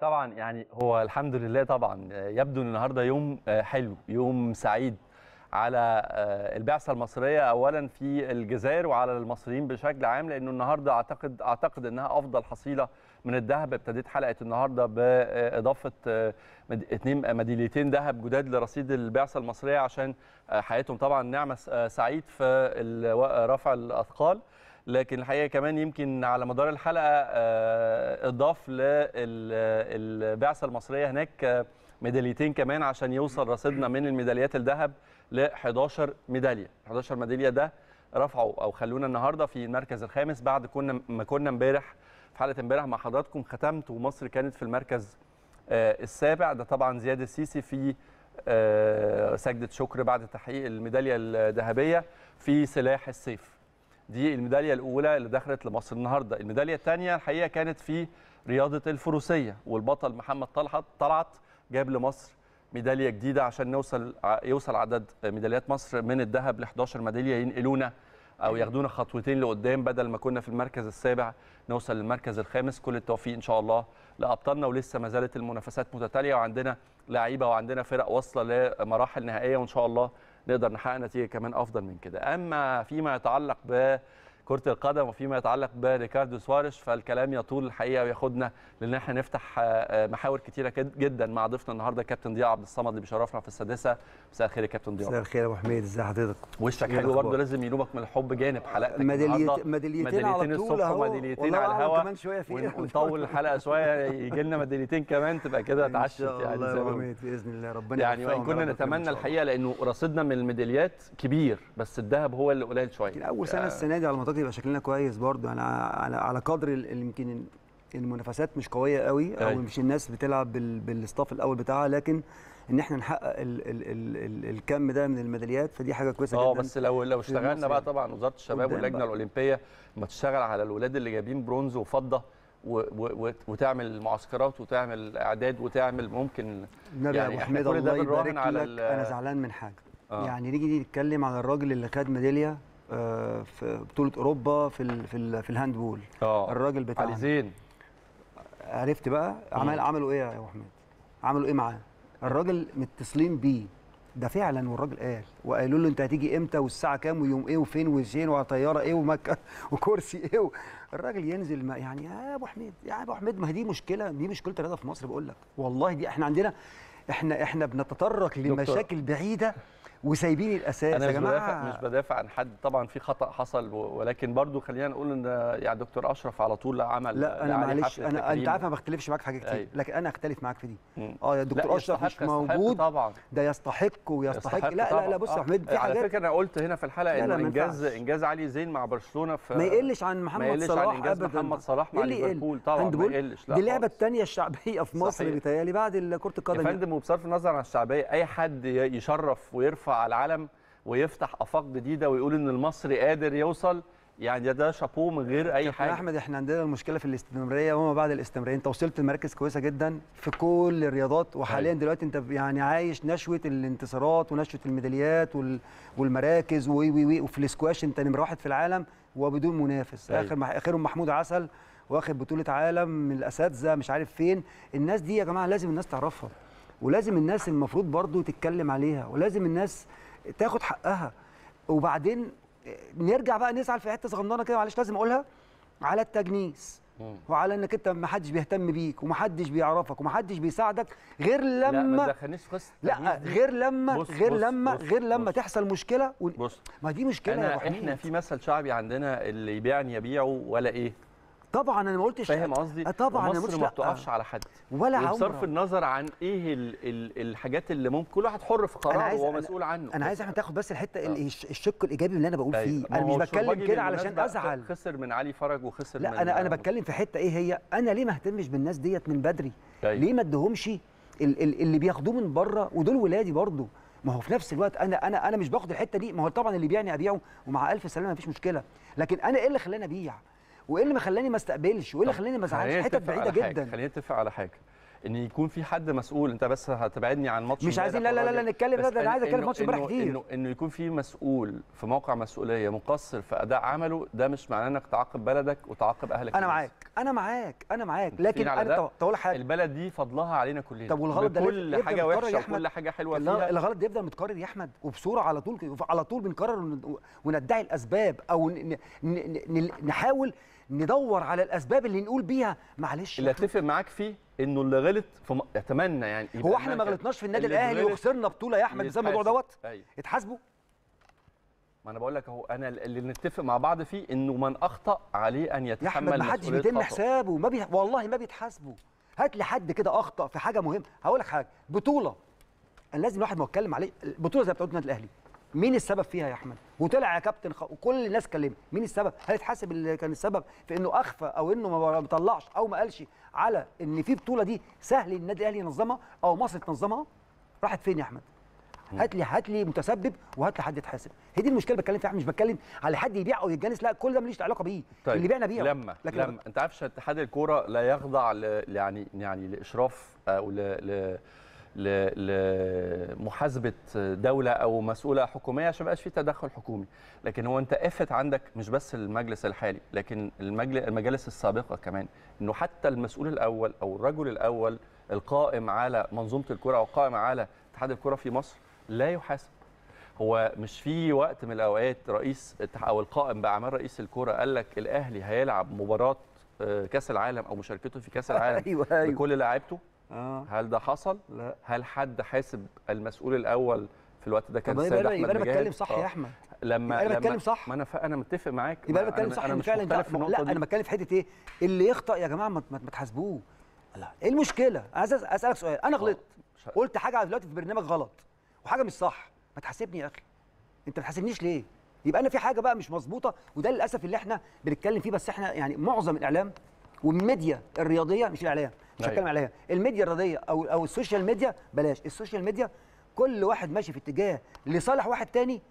طبعا يعني هو الحمد لله طبعا يبدو ان النهارده يوم آه، حلو يوم سعيد على آه، البعثه المصريه اولا في الجزائر وعلى المصريين بشكل عام لانه النهارده اعتقد اعتقد انها افضل حصيله من الذهب ابتديت حلقه النهارده باضافه اثنين آه، ميداليتين ذهب جداد لرصيد البعثه المصريه عشان حياتهم طبعا نعمه سعيد في رفع الاثقال لكن الحقيقه كمان يمكن على مدار الحلقه آه، اضاف للبعثه المصريه هناك آه، ميداليتين كمان عشان يوصل رصيدنا من الميداليات الذهب ل 11 ميداليه 11 ميداليه ده رفعوا او خلونا النهارده في المركز الخامس بعد كنا ما كنا امبارح في حلقه امبارح مع حضراتكم ختمت ومصر كانت في المركز آه، السابع ده طبعا زياد السيسي في سجدة شكر بعد تحقيق الميدالية الذهبية في سلاح السيف دي الميداليه الاولى اللي دخلت لمصر النهارده الميداليه الثانيه الحقيقه كانت في رياضه الفروسيه والبطل محمد طلعت طلعت جاب لمصر ميداليه جديده عشان نوصل يوصل عدد ميداليات مصر من الذهب ل 11 ميداليه ينقلونا او أيوة. ياخدونا خطوتين لقدام بدل ما كنا في المركز السابع نوصل للمركز الخامس كل التوفيق ان شاء الله لابطالنا ولسه ما زالت المنافسات متتاليه وعندنا لعيبه وعندنا فرق واصله لمراحل نهائيه وان شاء الله نقدر نحقق نتيجه كمان افضل من كده اما فيما يتعلق ب كره القدم وفيما يتعلق بريكاردو سواريش فالكلام يطول الحقيقه وياخدنا لان احنا نفتح آه، محاور كتيره جدا مع ضيفنا النهارده كابتن ضياء عبد الصمد اللي بيشرفنا في السادسه مساء الخير يا كابتن ضياء مساء الخير يا ابو حميد ازي حضرتك وشك إيه حلو برضه لازم يلومك من الحب جانب حلقتك ميداليتين ميداليتين على طول اهو ميداليتين على الهواء كمان شويه في إيه؟ ونطول الحلقه شويه يجي لنا ميداليتين كمان تبقى كده اتعشت يعني زي ما باذن الله ربنا يعني وان كنا نتمنى الحقيقه لانه رصيدنا من الميداليات كبير بس الذهب هو اللي قليل شويه اول سنه آه. السنه دي على برضه يبقى شكلنا كويس برضه انا يعني على على قدر يمكن المنافسات مش قويه قوي او أيوة. مش الناس بتلعب بالستاف الاول بتاعها لكن ان احنا نحقق الـ الـ الـ الـ الكم ده من الميداليات فدي حاجه كويسه آه، جدا اه بس لو لو اشتغلنا بقى طبعا وزاره الشباب واللجنه الاولمبيه ما تشتغل على الولاد اللي جايبين برونز وفضه و و وتعمل معسكرات وتعمل اعداد وتعمل ممكن نبي يعني احمد الله يبارك لك انا زعلان من حاجه آه. يعني نيجي نتكلم على الراجل اللي خد ميداليه آه، في بطوله اوروبا في في, في الهاندبول آه. الراجل بتاع علي زين عرفت بقى عمل عملوا ايه يا ابو حميد عملوا ايه معاه الراجل متصلين بيه ده فعلا والراجل قال وقالوا له انت هتيجي امتى والساعه كام ويوم ايه وفين وزين وعلى طياره ايه ومكه وكرسي ايه و... الراجل ينزل ما يعني يا ابو حميد يا ابو حميد ما هي دي مشكله دي مشكله الرياضه في مصر بقول لك والله دي احنا عندنا احنا احنا بنتطرق لمشاكل بعيده وسايبين الاساس أنا يا جماعه مش بدافع مش بدافع عن حد طبعا في خطا حصل ولكن برضو خلينا نقول ان يعني دكتور اشرف على طول عمل لا انا معلش انا انت عارف ما بختلفش معاك في حاجه كتير لكن انا اختلف معاك في دي اه يا دكتور اشرف مش موجود طبعا ده يستحق ويستحق لا لا لا بص يا احمد آه، حميد في حاجات على فكره انا قلت هنا في الحلقه ان انجاز انجاز علي زين مع برشلونه في ما يقلش عن محمد صلاح ما يقلش عن محمد صلاح مع إيه ليفربول طبعا ما يقلش لا دي اللعبه الثانيه الشعبيه في مصر بيتهيألي بعد كره القدم يا فندم وبصرف النظر عن الشعبيه اي حد يشرف ويرفع يرفع على العلم ويفتح افاق جديده ويقول ان المصري قادر يوصل يعني ده شابوه من غير اي حاجه احمد احنا عندنا المشكله في الاستمراريه وما بعد الاستمراريه انت وصلت لمراكز كويسه جدا في كل الرياضات وحاليا هاي. أيوة. دلوقتي انت يعني عايش نشوه الانتصارات ونشوه الميداليات والمراكز وي وي وي وفي الاسكواش انت نمره واحد في العالم وبدون منافس هاي. أيوة. اخر مح... اخرهم محمود عسل واخد بطوله عالم من الاساتذه مش عارف فين الناس دي يا جماعه لازم الناس تعرفها ولازم الناس المفروض برضو تتكلم عليها ولازم الناس تاخد حقها وبعدين نرجع بقى نزعل في حته صغننه كده معلش لازم اقولها على التجنيس وعلى انك انت ما حدش بيهتم بيك ومحدش بيعرفك ومحدش بيساعدك غير لما لا ما دخلنيش في قصه لا غير لما بص غير بص لما بص غير لما بص تحصل مشكله و... بص ما دي مشكله أنا يا احنا في مثل شعبي عندنا اللي يبيعني يبيعه ولا ايه طبعا انا ما قلتش فاهم قصدي آه، طبعا انا مش ما بتقفش على حد ولا بصرف النظر عن ايه الـ الـ الحاجات اللي ممكن كل واحد حر في قراره هو مسؤول عنه انا عايز احنا تاخد بس الحته آه. الشق الايجابي اللي انا بقول طيب، فيه انا مش بتكلم كده علشان ازعل خسر من علي فرج وخسر لا من انا انا بتكلم في حته ايه هي انا ليه ما اهتمش بالناس ديت من بدري طيب. ليه ما اديهمش اللي بياخدوه من بره ودول ولادي برضه ما هو في نفس الوقت انا انا انا مش باخد الحته دي ما هو طبعا اللي بيعني ابيعه ومع الف سلامه مفيش مشكله لكن انا ايه اللي خلاني ابيع وايه اللي مخلاني ما استقبلش وايه اللي خلاني ما ازعلش حتت بعيده جدا خلينا نتفق على حاجه ان يكون في حد مسؤول انت بس هتبعدني عن ماتش مش عايزين لا لا لا, لا نتكلم لا ده انا عايز اتكلم ماتش امبارح كتير انه انه يكون في مسؤول في موقع مسؤوليه مقصر في اداء عمله ده مش معناه انك تعاقب بلدك وتعاقب اهلك انا معاك انا معاك انا معاك لكن انا طول حاجه البلد دي فضلها علينا كلنا طب والغلط ده كل حاجه وحشه وكل حاجه حلوه فيها الغلط ده يفضل متكرر يا احمد وبصوره على طول على طول بنكرر وندعي الاسباب او نحاول ندور على الاسباب اللي نقول بيها معلش اللي اتفق معاك فيه انه اللي غلط في اتمنى يعني هو احنا ما غلطناش في النادي الاهلي وخسرنا بطوله يا احمد بسبب الموضوع دوت أيوه. اتحاسبوا ما انا بقول لك اهو انا اللي نتفق مع بعض فيه انه من اخطا عليه ان يتحمل مسؤوليه يا احمد ما حدش بيتم حسابه ما بي... والله ما بيتحاسبوا هات لي حد كده اخطا في حاجه مهمه هقول لك حاجه بطوله انا لازم الواحد ما اتكلم عليه بطوله زي بتاعت النادي الاهلي مين السبب فيها يا احمد وطلع يا كابتن خ... وكل الناس كلمت مين السبب هل اتحاسب اللي كان السبب في انه اخفى او انه ما طلعش او ما قالش على ان في بطوله دي سهل النادي الاهلي ينظمها او مصر تنظمها راحت فين يا احمد هات لي هات لي متسبب وهات لي حد يتحاسب هي دي المشكله بتكلم فيها مش بتكلم على حد يبيع او يتجانس لا كل ده ماليش علاقه بيه طيب اللي بيعنا بيه لما لكن لما انت عارف اتحاد الكوره لا يخضع ل... يعني يعني لاشراف او ل... ل... لمحاسبه دوله او مسؤوله حكوميه عشان ما يبقاش في تدخل حكومي لكن هو انت افت عندك مش بس المجلس الحالي لكن المجالس السابقه كمان انه حتى المسؤول الاول او الرجل الاول القائم على منظومه الكره او القائم على اتحاد الكره في مصر لا يحاسب هو مش في وقت من الاوقات رئيس او القائم باعمال رئيس الكره قال لك الاهلي هيلعب مباراه آه، كاس العالم او مشاركته في كاس العالم أيوة أيوة. بكل لاعيبته آه. هل ده حصل؟ لا هل حد حاسب المسؤول الاول في الوقت ده كان السيد احمد يبقى انا بتكلم صح يا آه. احمد لما انا بتكلم صح ما انا ف... انا متفق معاك يبقى انا بتكلم صح أنا فعلا لا, لا انا بتكلم في حته ايه اللي يخطا يا جماعه ما تحاسبوه لا ايه المشكله عايز اسالك سؤال انا غلطت آه. قلت حاجه دلوقتي في برنامج غلط وحاجه مش صح ما تحاسبني يا اخي انت ما تحاسبنيش ليه يبقى انا في حاجه بقى مش مظبوطه وده للاسف اللي احنا بنتكلم فيه بس احنا يعني معظم الاعلام والميديا الرياضيه مش الاعلام مش أيوة. هتكلم عليها الميديا الرياضيه او او السوشيال ميديا بلاش السوشيال ميديا كل واحد ماشي في اتجاه لصالح واحد تاني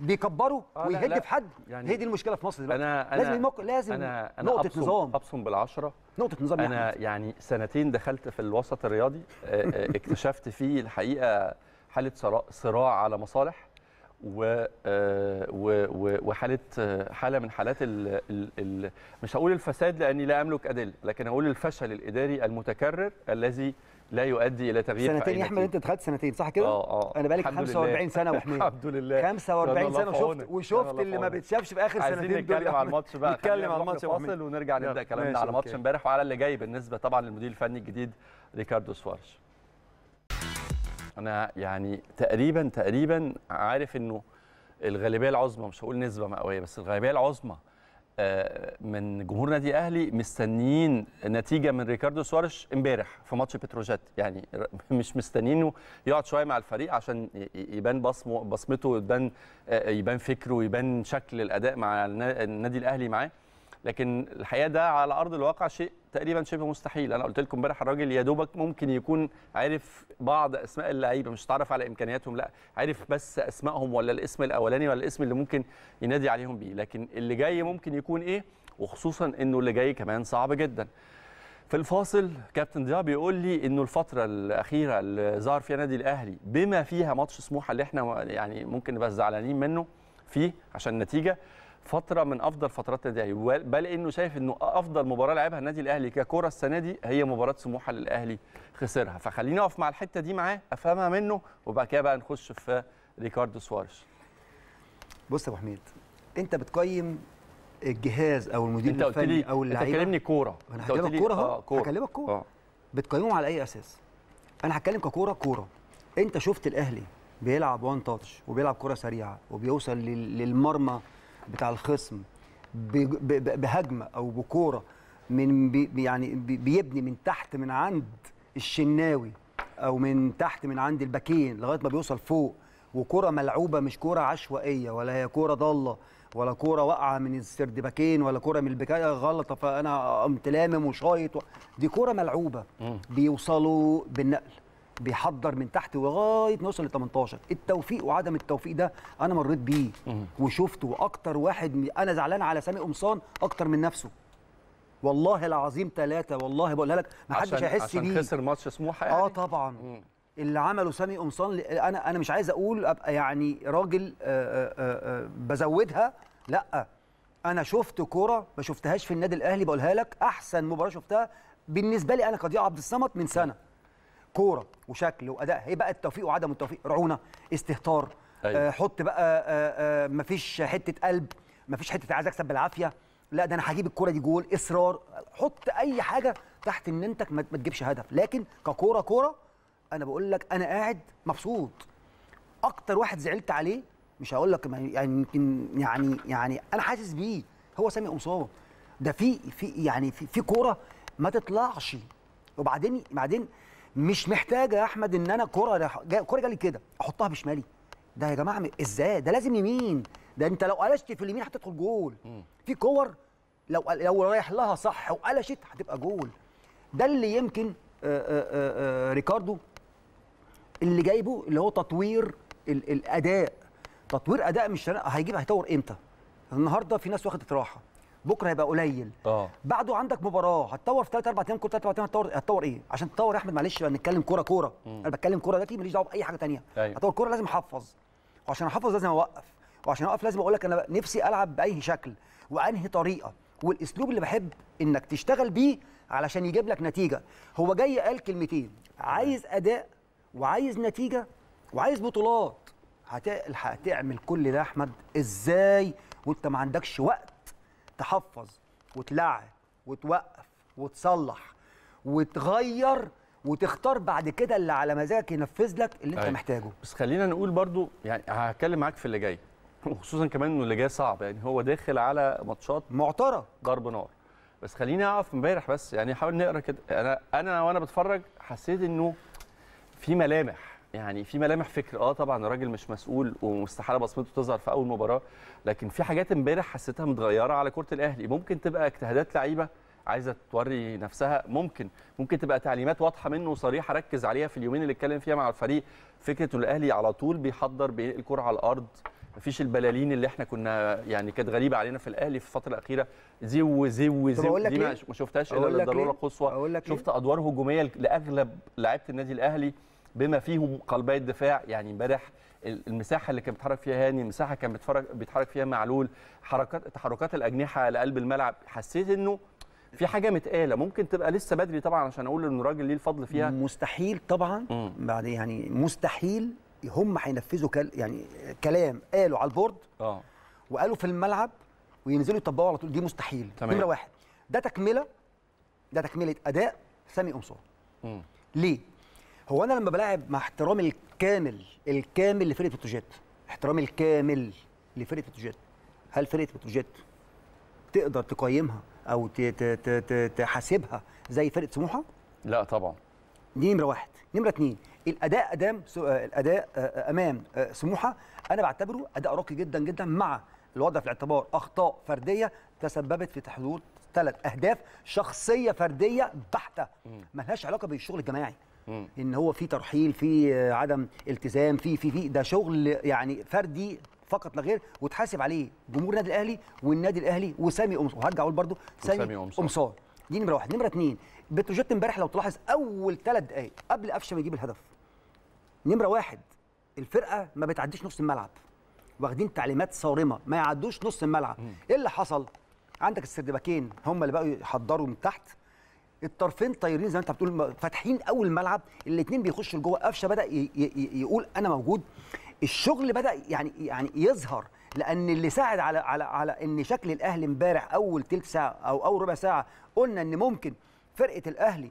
بيكبره آه ويهد في حد يعني هي دي المشكله في مصر دلوقتي أنا أنا لازم لازم أنا أنا نقطه أبصم نظام ابصم بالعشره نقطه نظام انا يعني سنتين دخلت في الوسط الرياضي آه، آه، اكتشفت فيه الحقيقه حاله صراع على مصالح آه، و وحاله آه، حاله من حالات الـ الـ مش هقول الفساد لاني لا املك ادله لكن هقول الفشل الاداري المتكرر الذي لا يؤدي الى تغيير سنتين يا احمد انت دخلت سنتين صح كده؟ اه اه انا بقالي 45 سنه وحميد الحمد لله 45 سنه وشفت وشفت اللي ما بيتشافش في اخر سنتين عايزين نتكلم على الماتش بقى نتكلم على الماتش فاصل ونرجع نبدا كلامنا على ماتش امبارح وعلى اللي جاي بالنسبه طبعا للمدير الفني الجديد ريكاردو سوارش انا يعني تقريبا تقريبا عارف انه الغالبيه العظمى مش هقول نسبه مئويه بس الغالبيه العظمى آه، من جمهور نادي اهلي مستنيين نتيجه من ريكاردو سوارش امبارح في ماتش بتروجيت يعني مش مستنيينه يقعد شويه مع الفريق عشان يبان بصمه بصمته يبان آه، يبان فكره يبان شكل الاداء مع النادي الاهلي معاه لكن الحقيقه ده على ارض الواقع شيء تقريبا شبه مستحيل انا قلت لكم امبارح الراجل يا دوبك ممكن يكون عارف بعض اسماء اللعيبه مش تعرف على امكانياتهم لا عارف بس اسمائهم ولا الاسم الاولاني ولا الاسم اللي ممكن ينادي عليهم بيه لكن اللي جاي ممكن يكون ايه وخصوصا انه اللي جاي كمان صعب جدا في الفاصل كابتن ضياء بيقول لي انه الفتره الاخيره اللي ظهر فيها نادي الاهلي بما فيها ماتش سموحه اللي احنا يعني ممكن نبقى زعلانين منه فيه عشان النتيجه فتره من افضل فترات النادي الاهلي بل انه شايف انه افضل مباراه لعبها النادي الاهلي ككره السنه دي هي مباراه سموحه للاهلي خسرها فخليني اقف مع الحته دي معاه افهمها منه وبعد كده بقى نخش في ريكاردو سوارش بص يا ابو حميد انت بتقيم الجهاز او المدير انت الفني او اللعيبه انت كلمني كوره انا هكلمك آه، كوره هكلمك كوره آه. بتقيمهم على اي اساس انا هتكلم ككوره كوره انت شفت الاهلي بيلعب وان تاتش وبيلعب كره سريعه وبيوصل للمرمى بتاع الخصم بهجمه او بكوره من بي يعني بيبني من تحت من عند الشناوي او من تحت من عند الباكين لغايه ما بيوصل فوق وكره ملعوبه مش كره عشوائيه ولا هي كره ضاله ولا كوره واقعه من السردباكين ولا كوره من البكايه آه، غلطه فانا قمت لامم وشايط و... دي كوره ملعوبه بيوصلوا بالنقل بيحضر من تحت لغايه ما يوصل ل 18 التوفيق وعدم التوفيق ده انا مريت بيه وشفته اكتر واحد انا زعلان على سامي قمصان اكتر من نفسه والله العظيم ثلاثة والله بقولها لك ما حدش هيحس بيه عشان خسر ماتش سموحه يعني اه طبعا مم. اللي عمله سامي قمصان انا انا مش عايز اقول ابقى يعني راجل آآ آه، آآ آه، آه، بزودها لا انا شفت كوره ما شفتهاش في النادي الاهلي بقولها لك احسن مباراه شفتها بالنسبه لي انا كضياء عبد الصمد من سنه كوره وشكل واداء ايه بقى التوفيق وعدم التوفيق رعونه استهتار أيوة. آه حط بقى آه آه مفيش حته قلب مفيش حته عايز اكسب بالعافيه لا ده انا هجيب الكوره دي جول اصرار حط اي حاجه تحت ان انت ما تجيبش هدف لكن ككوره كوره انا بقول لك انا قاعد مبسوط اكتر واحد زعلت عليه مش هقول لك يعني يمكن يعني يعني انا حاسس بيه هو سامي قمصان ده في في يعني في في كوره ما تطلعش وبعدين بعدين مش محتاجه يا احمد ان انا كره كره جالي كده احطها بشمالي ده يا جماعه ازاي ده لازم يمين ده انت لو قلشت في اليمين هتدخل جول في كور لو لو رايح لها صح وقلشت هتبقى جول ده اللي يمكن آآ آه، آآ آه، آآ آه، ريكاردو اللي جايبه اللي هو تطوير الاداء تطوير اداء مش هيجيب هيطور امتى النهارده في ناس واخدت راحه بكره هيبقى قليل اه بعده عندك مباراه هتطور في ثلاث اربع ايام كل ثلاث اربع ايام هتطور هتطور ايه عشان تطور يا احمد معلش بقى نتكلم كوره كوره انا بتكلم كوره دلوقتي ماليش دعوه باي حاجه ثانيه أيوه. هتطور كوره لازم احفظ وعشان احفظ لازم اوقف وعشان اوقف لازم اقول لك انا نفسي العب باي شكل وانهي طريقه والاسلوب اللي بحب انك تشتغل بيه علشان يجيب لك نتيجه هو جاي قال كلمتين عايز اداء وعايز نتيجه وعايز بطولات هتلحق تعمل كل ده يا احمد ازاي وانت ما عندكش وقت تحفظ وتلعب وتوقف وتصلح وتغير وتختار بعد كده اللي على مزاجك ينفذ لك اللي انت أيه. محتاجه بس خلينا نقول برضو يعني هتكلم معاك في اللي جاي وخصوصا كمان انه اللي جاي صعب يعني هو داخل على ماتشات معطره ضرب نار بس خليني اقف امبارح بس يعني حاول نقرا كده انا انا وانا بتفرج حسيت انه في ملامح يعني في ملامح فكر اه طبعا الراجل مش مسؤول ومستحاله بصمته تظهر في اول مباراه لكن في حاجات امبارح حسيتها متغيره على كره الاهلي ممكن تبقى اجتهادات لعيبه عايزه توري نفسها ممكن ممكن تبقى تعليمات واضحه منه وصريحه ركز عليها في اليومين اللي اتكلم فيها مع الفريق فكره الاهلي على طول بيحضر بينقل الكره على الارض مفيش البلالين اللي احنا كنا يعني كانت غريبه علينا في الاهلي في الفتره الاخيره زو زو زو دي ما شفتهاش الا للضروره القصوى شفت ادوار هجوميه لاغلب لعيبه النادي الاهلي بما فيهم قلبي الدفاع يعني امبارح المساحه اللي كان بيتحرك فيها هاني المساحه كان بيتحرك بيتحرك فيها معلول حركات تحركات الاجنحه لقلب الملعب حسيت انه في حاجه متقاله ممكن تبقى لسه بدري طبعا عشان اقول ان الراجل ليه الفضل فيها مستحيل طبعا مم. بعد يعني مستحيل هم هينفذوا كل يعني كلام قالوا على البورد اه وقالوا في الملعب وينزلوا يطبقوا على طول دي مستحيل تمام واحد ده تكمله ده تكمله اداء سامي قمصان ليه هو انا لما بلاعب مع احترامي الكامل الكامل لفرقه بتروجيت احترامي الكامل لفرقه بتروجيت هل فرقه بتروجيت تقدر تقيمها او تحاسبها زي فرقه سموحه؟ لا طبعا دي نمره واحد، نمره اثنين الاداء ادام الاداء امام سموحه انا بعتبره اداء راقي جدا جدا مع الوضع في الاعتبار اخطاء فرديه تسببت في تحدود ثلاث اهداف شخصيه فرديه بحته ملهاش علاقه بالشغل الجماعي ان هو في ترحيل في عدم التزام في في في ده شغل يعني فردي فقط لا غير وتحاسب عليه جمهور النادي الاهلي والنادي الاهلي وسامي امصار وهرجع اقول برده سامي امصار دي نمره واحد نمره اثنين بتروجيت امبارح لو تلاحظ اول ثلاث دقائق قبل قفشه ما يجيب الهدف نمره واحد الفرقه ما بتعديش نص الملعب واخدين تعليمات صارمه ما يعدوش نص الملعب ايه اللي حصل عندك السردباكين هم اللي بقوا يحضروا من تحت الطرفين طايرين زي ما انت بتقول فاتحين اول الملعب الاثنين بيخشوا لجوه قفشه بدا يقول انا موجود الشغل بدا يعني يعني يظهر لان اللي ساعد على على على ان شكل الاهلي امبارح اول ثلث ساعه او اول ربع ساعه قلنا ان ممكن فرقه الاهلي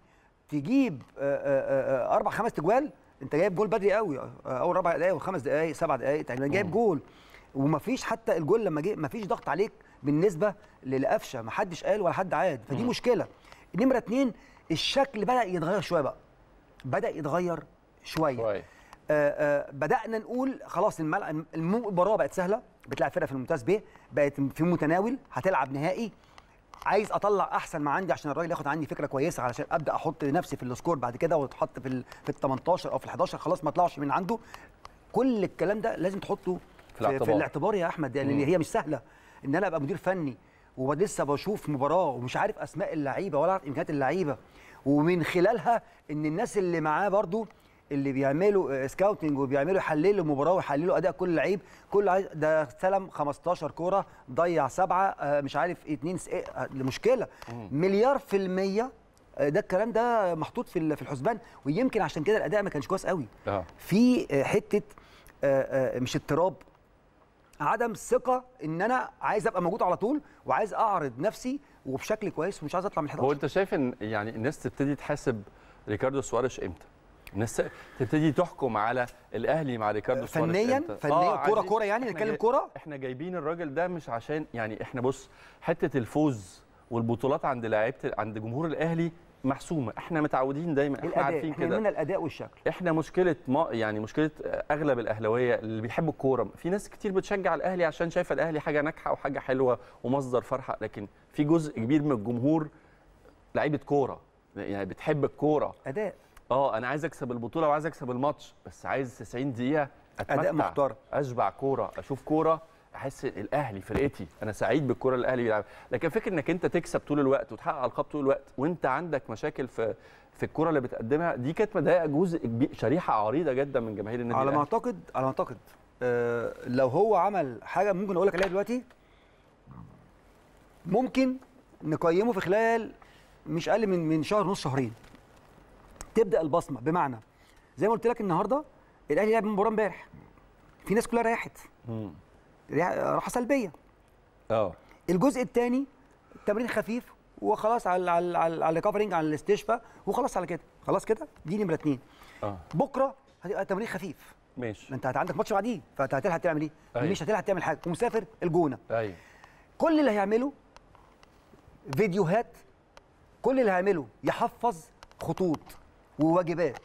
تجيب آه، آه، آه، اربع خمس تجوال انت جايب جول بدري قوي اول ربع دقائق وخمس دقائق سبع دقائق تقريبا جايب جول ومفيش حتى الجول لما جه مفيش ضغط عليك بالنسبه للقفشه محدش قال ولا حد عاد فدي مشكله نمره اتنين الشكل بدا يتغير شويه بقى بدا يتغير شويه, شوية. آآ آه، آآ آه، بدانا نقول خلاص المباراه بقت سهله بتلعب فرقه في الممتاز ب بقت في متناول هتلعب نهائي عايز اطلع احسن ما عندي عشان الراجل ياخد عني فكره كويسه علشان ابدا احط نفسي في السكور بعد كده واتحط في ال في ال 18 او في ال 11 خلاص ما اطلعش من عنده كل الكلام ده لازم تحطه في, في, الاعتبار. في الاعتبار يا احمد لان يعني هي مش سهله ان انا ابقى مدير فني ولسه بشوف مباراه ومش عارف اسماء اللعيبه ولا عارف امكانيات اللعيبه ومن خلالها ان الناس اللي معاه برضو اللي بيعملوا سكاوتنج آه، وبيعملوا يحللوا المباراه ويحللوا اداء كل لعيب كل ده استلم 15 كوره ضيع سبعه آه، مش عارف اثنين آه، مشكله مليار في الميه ده الكلام ده محطوط في في الحسبان ويمكن عشان كده الاداء ما كانش كويس قوي في حته مش اضطراب عدم ثقه ان انا عايز ابقى موجود على طول وعايز اعرض نفسي وبشكل كويس ومش عايز اطلع من 11 هو انت شايف ان يعني الناس تبتدي تحاسب ريكاردو سواريش امتى؟ الناس تبتدي تحكم على الاهلي مع ريكاردو سواريش فنيا سوارش فنيا آه كوره كوره يعني نتكلم كوره احنا جايبين الراجل ده مش عشان يعني احنا بص حته الفوز والبطولات عند لعيبه عند جمهور الاهلي محسومه احنا متعودين دايما احنا الأداء. عارفين كده احنا من الاداء والشكل احنا مشكله ما يعني مشكله اغلب الاهلاويه اللي بيحبوا الكوره في ناس كتير بتشجع الاهلي عشان شايفه الاهلي حاجه ناجحه وحاجه حلوه ومصدر فرحه لكن في جزء كبير من الجمهور لعيبه كوره يعني بتحب الكوره اداء اه انا عايز اكسب البطوله وعايز اكسب الماتش بس عايز 90 دقيقه اتمتع اداء محترم اشبع كوره اشوف كوره احس الاهلي فرقتي انا سعيد بالكره اللي الاهلي بيلعبها لكن فكره انك انت تكسب طول الوقت وتحقق القاب طول الوقت وانت عندك مشاكل في في الكره اللي بتقدمها دي كانت مضايقه جزء شريحه عريضه جدا من جماهير النادي على ما اعتقد على ما اعتقد أه لو هو عمل حاجه ممكن اقول لك عليها دلوقتي ممكن نقيمه في خلال مش اقل من من شهر نص شهرين تبدا البصمه بمعنى زي ما قلت لك النهارده الاهلي لعب مباراه امبارح في ناس كلها ريحت راحه سلبيه اه الجزء الثاني تمرين خفيف وخلاص على على على الكفرنج على الاستشفاء وخلاص على كده خلاص كده دي نمره اثنين اه بكره هتبقى تمرين خفيف ماشي انت عندك ماتش بعديه فانت هتلحق تعمل ايه؟ أيوه. مش هتلحق تعمل حاجه ومسافر الجونه ايوه كل اللي هيعمله فيديوهات كل اللي هيعمله يحفظ خطوط وواجبات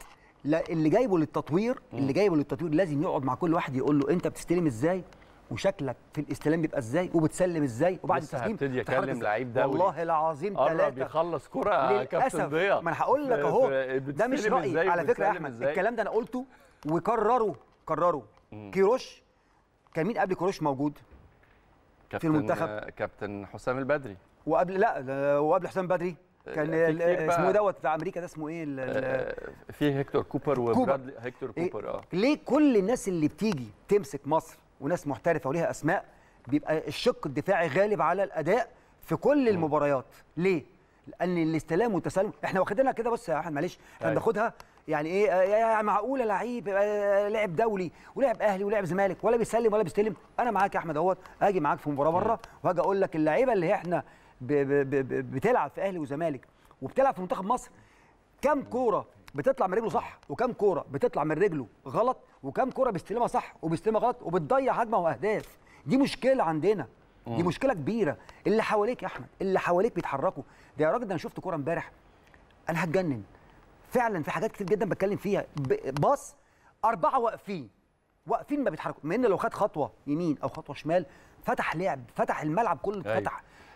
لا اللي جايبه للتطوير اللي جايبه للتطوير لازم يقعد مع كل واحد يقول له انت بتستلم ازاي وشكلك في الاستلام بيبقى ازاي وبتسلم ازاي وبعد التسليم هبتدي اكلم لعيب دوري والله العظيم ثلاثه بيخلص كره يا كابتن ضياء ما انا هقول لك اهو ده مش رايي على فكره يا احمد الكلام ده انا قلته وكرروا كرروا كيروش كان مين قبل كيروش موجود في المنتخب كابتن حسام البدري وقبل لا وقبل حسام بدري آه، كان اسمه دوت بتاع امريكا ده اسمه ايه آه، في هيكتور كوبر وبرادلي هيكتور إيه؟ كوبر اه ليه كل الناس اللي بتيجي تمسك مصر وناس محترفه وليها اسماء بيبقى الشق الدفاعي غالب على الاداء في كل المباريات ليه لان الاستلام والتسلم احنا واخدينها كده بص يا احمد معلش احنا طيب. بناخدها يعني ايه آه، يا معقوله لعيب آه، لعب دولي ولعب اهلي ولعب زمالك ولا بيسلم ولا بيستلم انا معاك يا احمد اهوت اجي معاك في مباراه بره وهاجي اقول لك اللعيبه اللي احنا بتلعب في اهلي وزمالك وبتلعب في منتخب مصر كم كوره بتطلع من رجله صح وكام كوره بتطلع من رجله غلط وكام كوره بيستلمها صح وبيستلمها غلط وبتضيع هجمه واهداف دي مشكله عندنا دي مشكله كبيره اللي حواليك يا احمد اللي حواليك بيتحركوا ده يا راجل ده انا شفت كوره امبارح انا هتجنن فعلا في حاجات كتير جدا بتكلم فيها باص اربعه واقفين واقفين ما بيتحركوا من ان لو خد خطوه يمين او خطوه شمال فتح لعب فتح الملعب كله أيوه.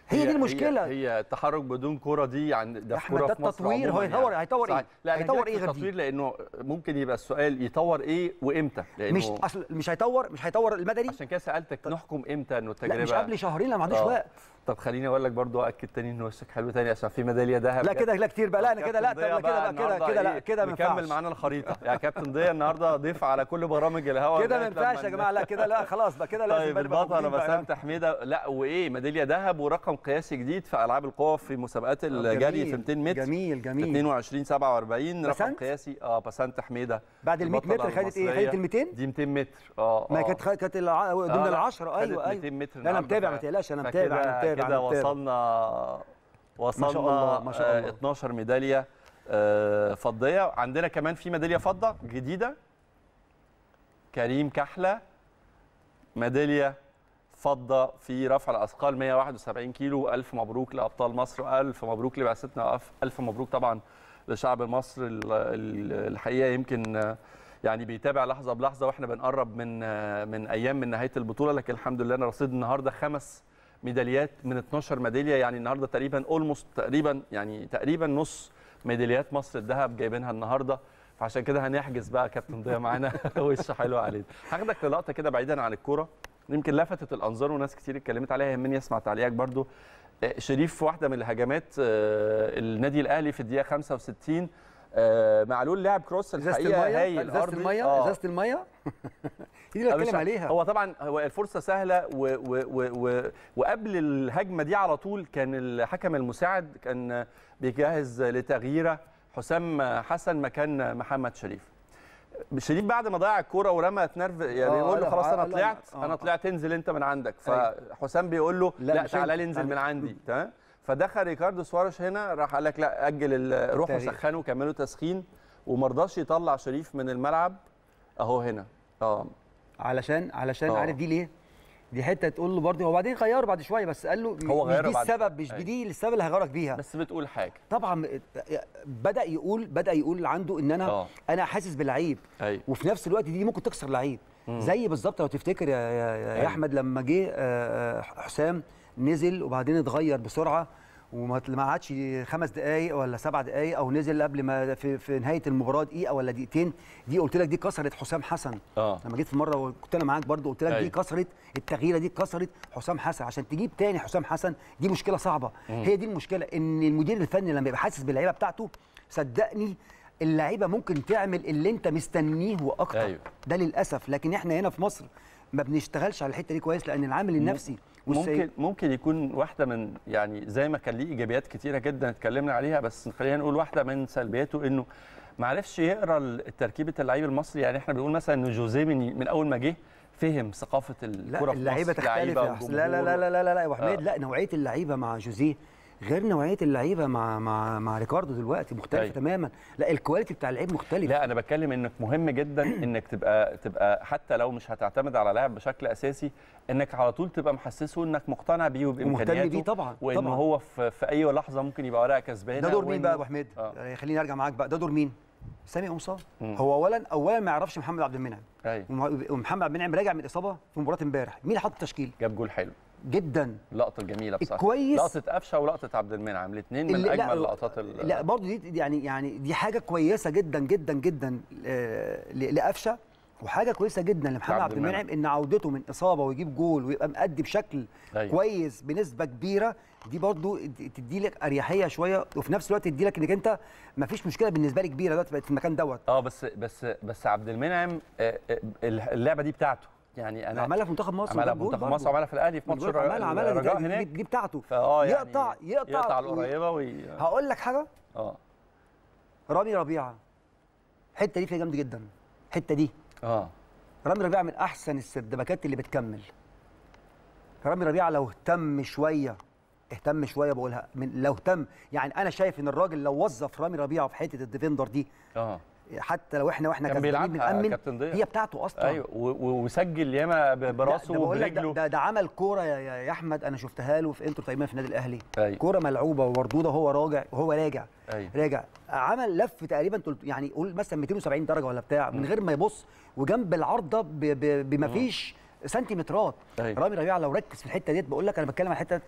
هي, هي دي المشكله هي, هي التحرك بدون كره دي يعني ده في كره ده التطوير هو هيطور يعني. هيطور ايه لا هيطور ايه غير التطوير لانه ممكن يبقى السؤال يطور ايه وامتى مش اصل مش هيطور مش هيطور المدني عشان كده سالتك نحكم امتى انه التجربه لا مش قبل شهرين لما ما عندوش آه. وقت طب خليني اقول لك برضو اكد تاني ان وشك حلو تاني عشان في ميداليه ذهب لا كده لا كتير بقى لا انا كده لا كده كده كده كده لا إيه؟ كده ما ينفعش نكمل معانا الخريطه يا كابتن ضياء النهارده ضيف على كل برامج الهوا كده ما ينفعش يا جماعه لا كده لا خلاص بقى كده لازم طيب البطله بسام تحميده لا وايه ميداليه ذهب ورقم قياسي جديد في العاب القوى في مسابقات الجري في 200 متر جميل جميل 22 47 رقم قياسي اه بسام تحميده بعد ال 100 متر خدت ايه خدت ال 200 دي 200 متر اه ما آه. كانت كانت آه، ضمن ال 10 ايوه ايوه 200 متر انا متابع ما تقلقش انا متابع انا متابع بعيد كده وصلنا وصلنا ما شاء الله ما شاء آه، الله 12 ميداليه آه، فضيه عندنا كمان في ميداليه فضه جديده كريم كحله ميداليه فضه في رفع الاثقال 171 كيلو الف مبروك لابطال مصر الف مبروك لبعثتنا الف مبروك طبعا لشعب مصر الحقيقه يمكن آه، يعني بيتابع لحظه بلحظه واحنا بنقرب من من ايام من نهايه البطوله لكن الحمد لله انا رصيد النهارده خمس ميداليات من 12 ميداليه يعني النهارده تقريبا اولموست تقريبا يعني تقريبا نص ميداليات مصر الذهب جايبينها النهارده فعشان كده هنحجز بقى كابتن ضياء معانا وش حلو علينا هاخدك للقطه كده بعيدا عن الكوره يمكن لفتت الانظار وناس كتير اتكلمت عليها يهمني اسمع تعليقك برضو آه، شريف في واحده من الهجمات آه، النادي الاهلي في الدقيقه 65 آه معلول لعب كروس الحقيقه هاي آه. ازازه الميه ازازه الميه دي اللي بتكلم عليها هو طبعا هو الفرصه سهله و و و و وقبل الهجمه دي على طول كان الحكم المساعد كان بيجهز لتغييره حسام حسن مكان محمد شريف شريف بعد ما ضيع الكوره ورمى اتنرف يعني بيقول آه، له خلاص انا آه، طلعت انا طلعت انزل انت من عندك أيوه. فحسام بيقول له لا تعالى انزل من عندي أيوه. تمام فدخل ريكاردو سواريش هنا راح قال لك لا اجل روحوا سخنوا كملوا تسخين وما رضاش يطلع شريف من الملعب اهو هنا اه علشان علشان أوه. عارف دي ليه؟ دي حته تقول له برضه هو بعدين غيره بعد شويه بس قال له هو غيره مش دي السبب أيوة. مش دي السبب اللي هغيرك بيها بس بتقول حاجه طبعا بدا يقول بدا يقول عنده ان انا أوه. انا حاسس بالعيب أيوه. وفي نفس الوقت دي ممكن تكسر لعيب زي بالظبط لو تفتكر يا, يا, يا أيوة. احمد لما جه آه، آه، حسام نزل وبعدين اتغير بسرعه وما عادش خمس دقائق ولا سبع دقائق او نزل قبل ما في, في نهايه المباراه دقيقه ولا دقيقتين دي قلت لك دي كسرت حسام حسن آه. لما جيت في مره وكنت انا معاك برضو قلت لك دي أيوه. كسرت التغييره دي كسرت حسام حسن عشان تجيب تاني حسام حسن دي مشكله صعبه مم. هي دي المشكله ان المدير الفني لما يبقى حاسس باللعيبه بتاعته صدقني اللعيبه ممكن تعمل اللي انت مستنيه واكتر أيوه. ده للاسف لكن احنا هنا في مصر ما بنشتغلش على الحته دي كويس لان العامل النفسي مم. ممكن ممكن يكون واحده من يعني زي ما كان ليه ايجابيات كتيره جدا اتكلمنا عليها بس خلينا نقول واحده من سلبياته انه ما عرفش يقرا تركيبه اللعيب المصري يعني احنا بنقول مثلا ان جوزيه من, من اول ما جه فهم ثقافه الكره في مصر اللعيبه تختلف لا لا لا لا لا لا, يا لا, لا آه. لا نوعيه اللعيبه مع جوزيه غير نوعيه اللعيبه مع مع مع ريكاردو دلوقتي مختلفه طيب. تماما لا الكواليتي بتاع اللعيب مختلف لا انا بتكلم انك مهم جدا انك تبقى تبقى حتى لو مش هتعتمد على لاعب بشكل اساسي انك على طول تبقى محسسه انك مقتنع بيه وبامكانياته بيه طبعا وان هو في, في اي لحظه ممكن يبقى ورقه كسبانه ده دور مين بقى يا ابو حميد آه. يعني خليني ارجع معاك بقى ده دور مين سامي قمصان هو اولا اولا ما يعرفش محمد عبد المنعم ايوه ومحمد عبد المنعم راجع من اصابه في مباراه امبارح مين حط التشكيل جاب جول حلو جدا لقطه جميله بصراحه كويس لقطه قفشه ولقطه عبد المنعم الاثنين من اجمل لا لقطات لا برضه دي يعني يعني دي حاجه كويسه جدا جدا جدا آه، لقفشه وحاجه كويسه جدا لمحمد عبد المنعم ان عودته من اصابه ويجيب جول ويبقى مأدي بشكل أيوة. كويس بنسبه كبيره دي برضو تدي لك اريحيه شويه وفي نفس الوقت تدي لك انك انت ما فيش مشكله بالنسبه لي كبيره دلوقتي بقت في المكان دوت اه بس بس بس عبد المنعم آه، آه، اللعبه دي بتاعته يعني انا عملها في منتخب مصر عملها في منتخب مصر وعملها في الاهلي في ماتش عملها عملها دي بتاعته يعني يقطع يقطع يقطع القريبه وي... هقول لك حاجه اه رامي ربيعه الحته دي فيها جامد جدا الحته دي اه رامي ربيعه من احسن السردباكات اللي بتكمل رامي ربيعه لو اهتم شويه اهتم شويه بقولها من لو اهتم يعني انا شايف ان الراجل لو وظف رامي ربيعه في حته الديفندر دي اه حتى لو احنا واحنا كان بيلعبها كابتن ضياء هي بتاعته اصلا ايوه وسجل ياما براسه وبرجله ده, ده عمل كوره يا, يا احمد انا شفتها له في انتر تقريبا في النادي الاهلي أيوة. كوره ملعوبه ومردوده وهو راجع وهو راجع أيوة. راجع عمل لف تقريبا يعني قول مثلا 270 درجه ولا بتاع من غير ما يبص وجنب العارضه بما فيش سنتيمترات أيوة. رامي ربيعه لو ركز في الحته ديت بقول لك انا بتكلم على الحته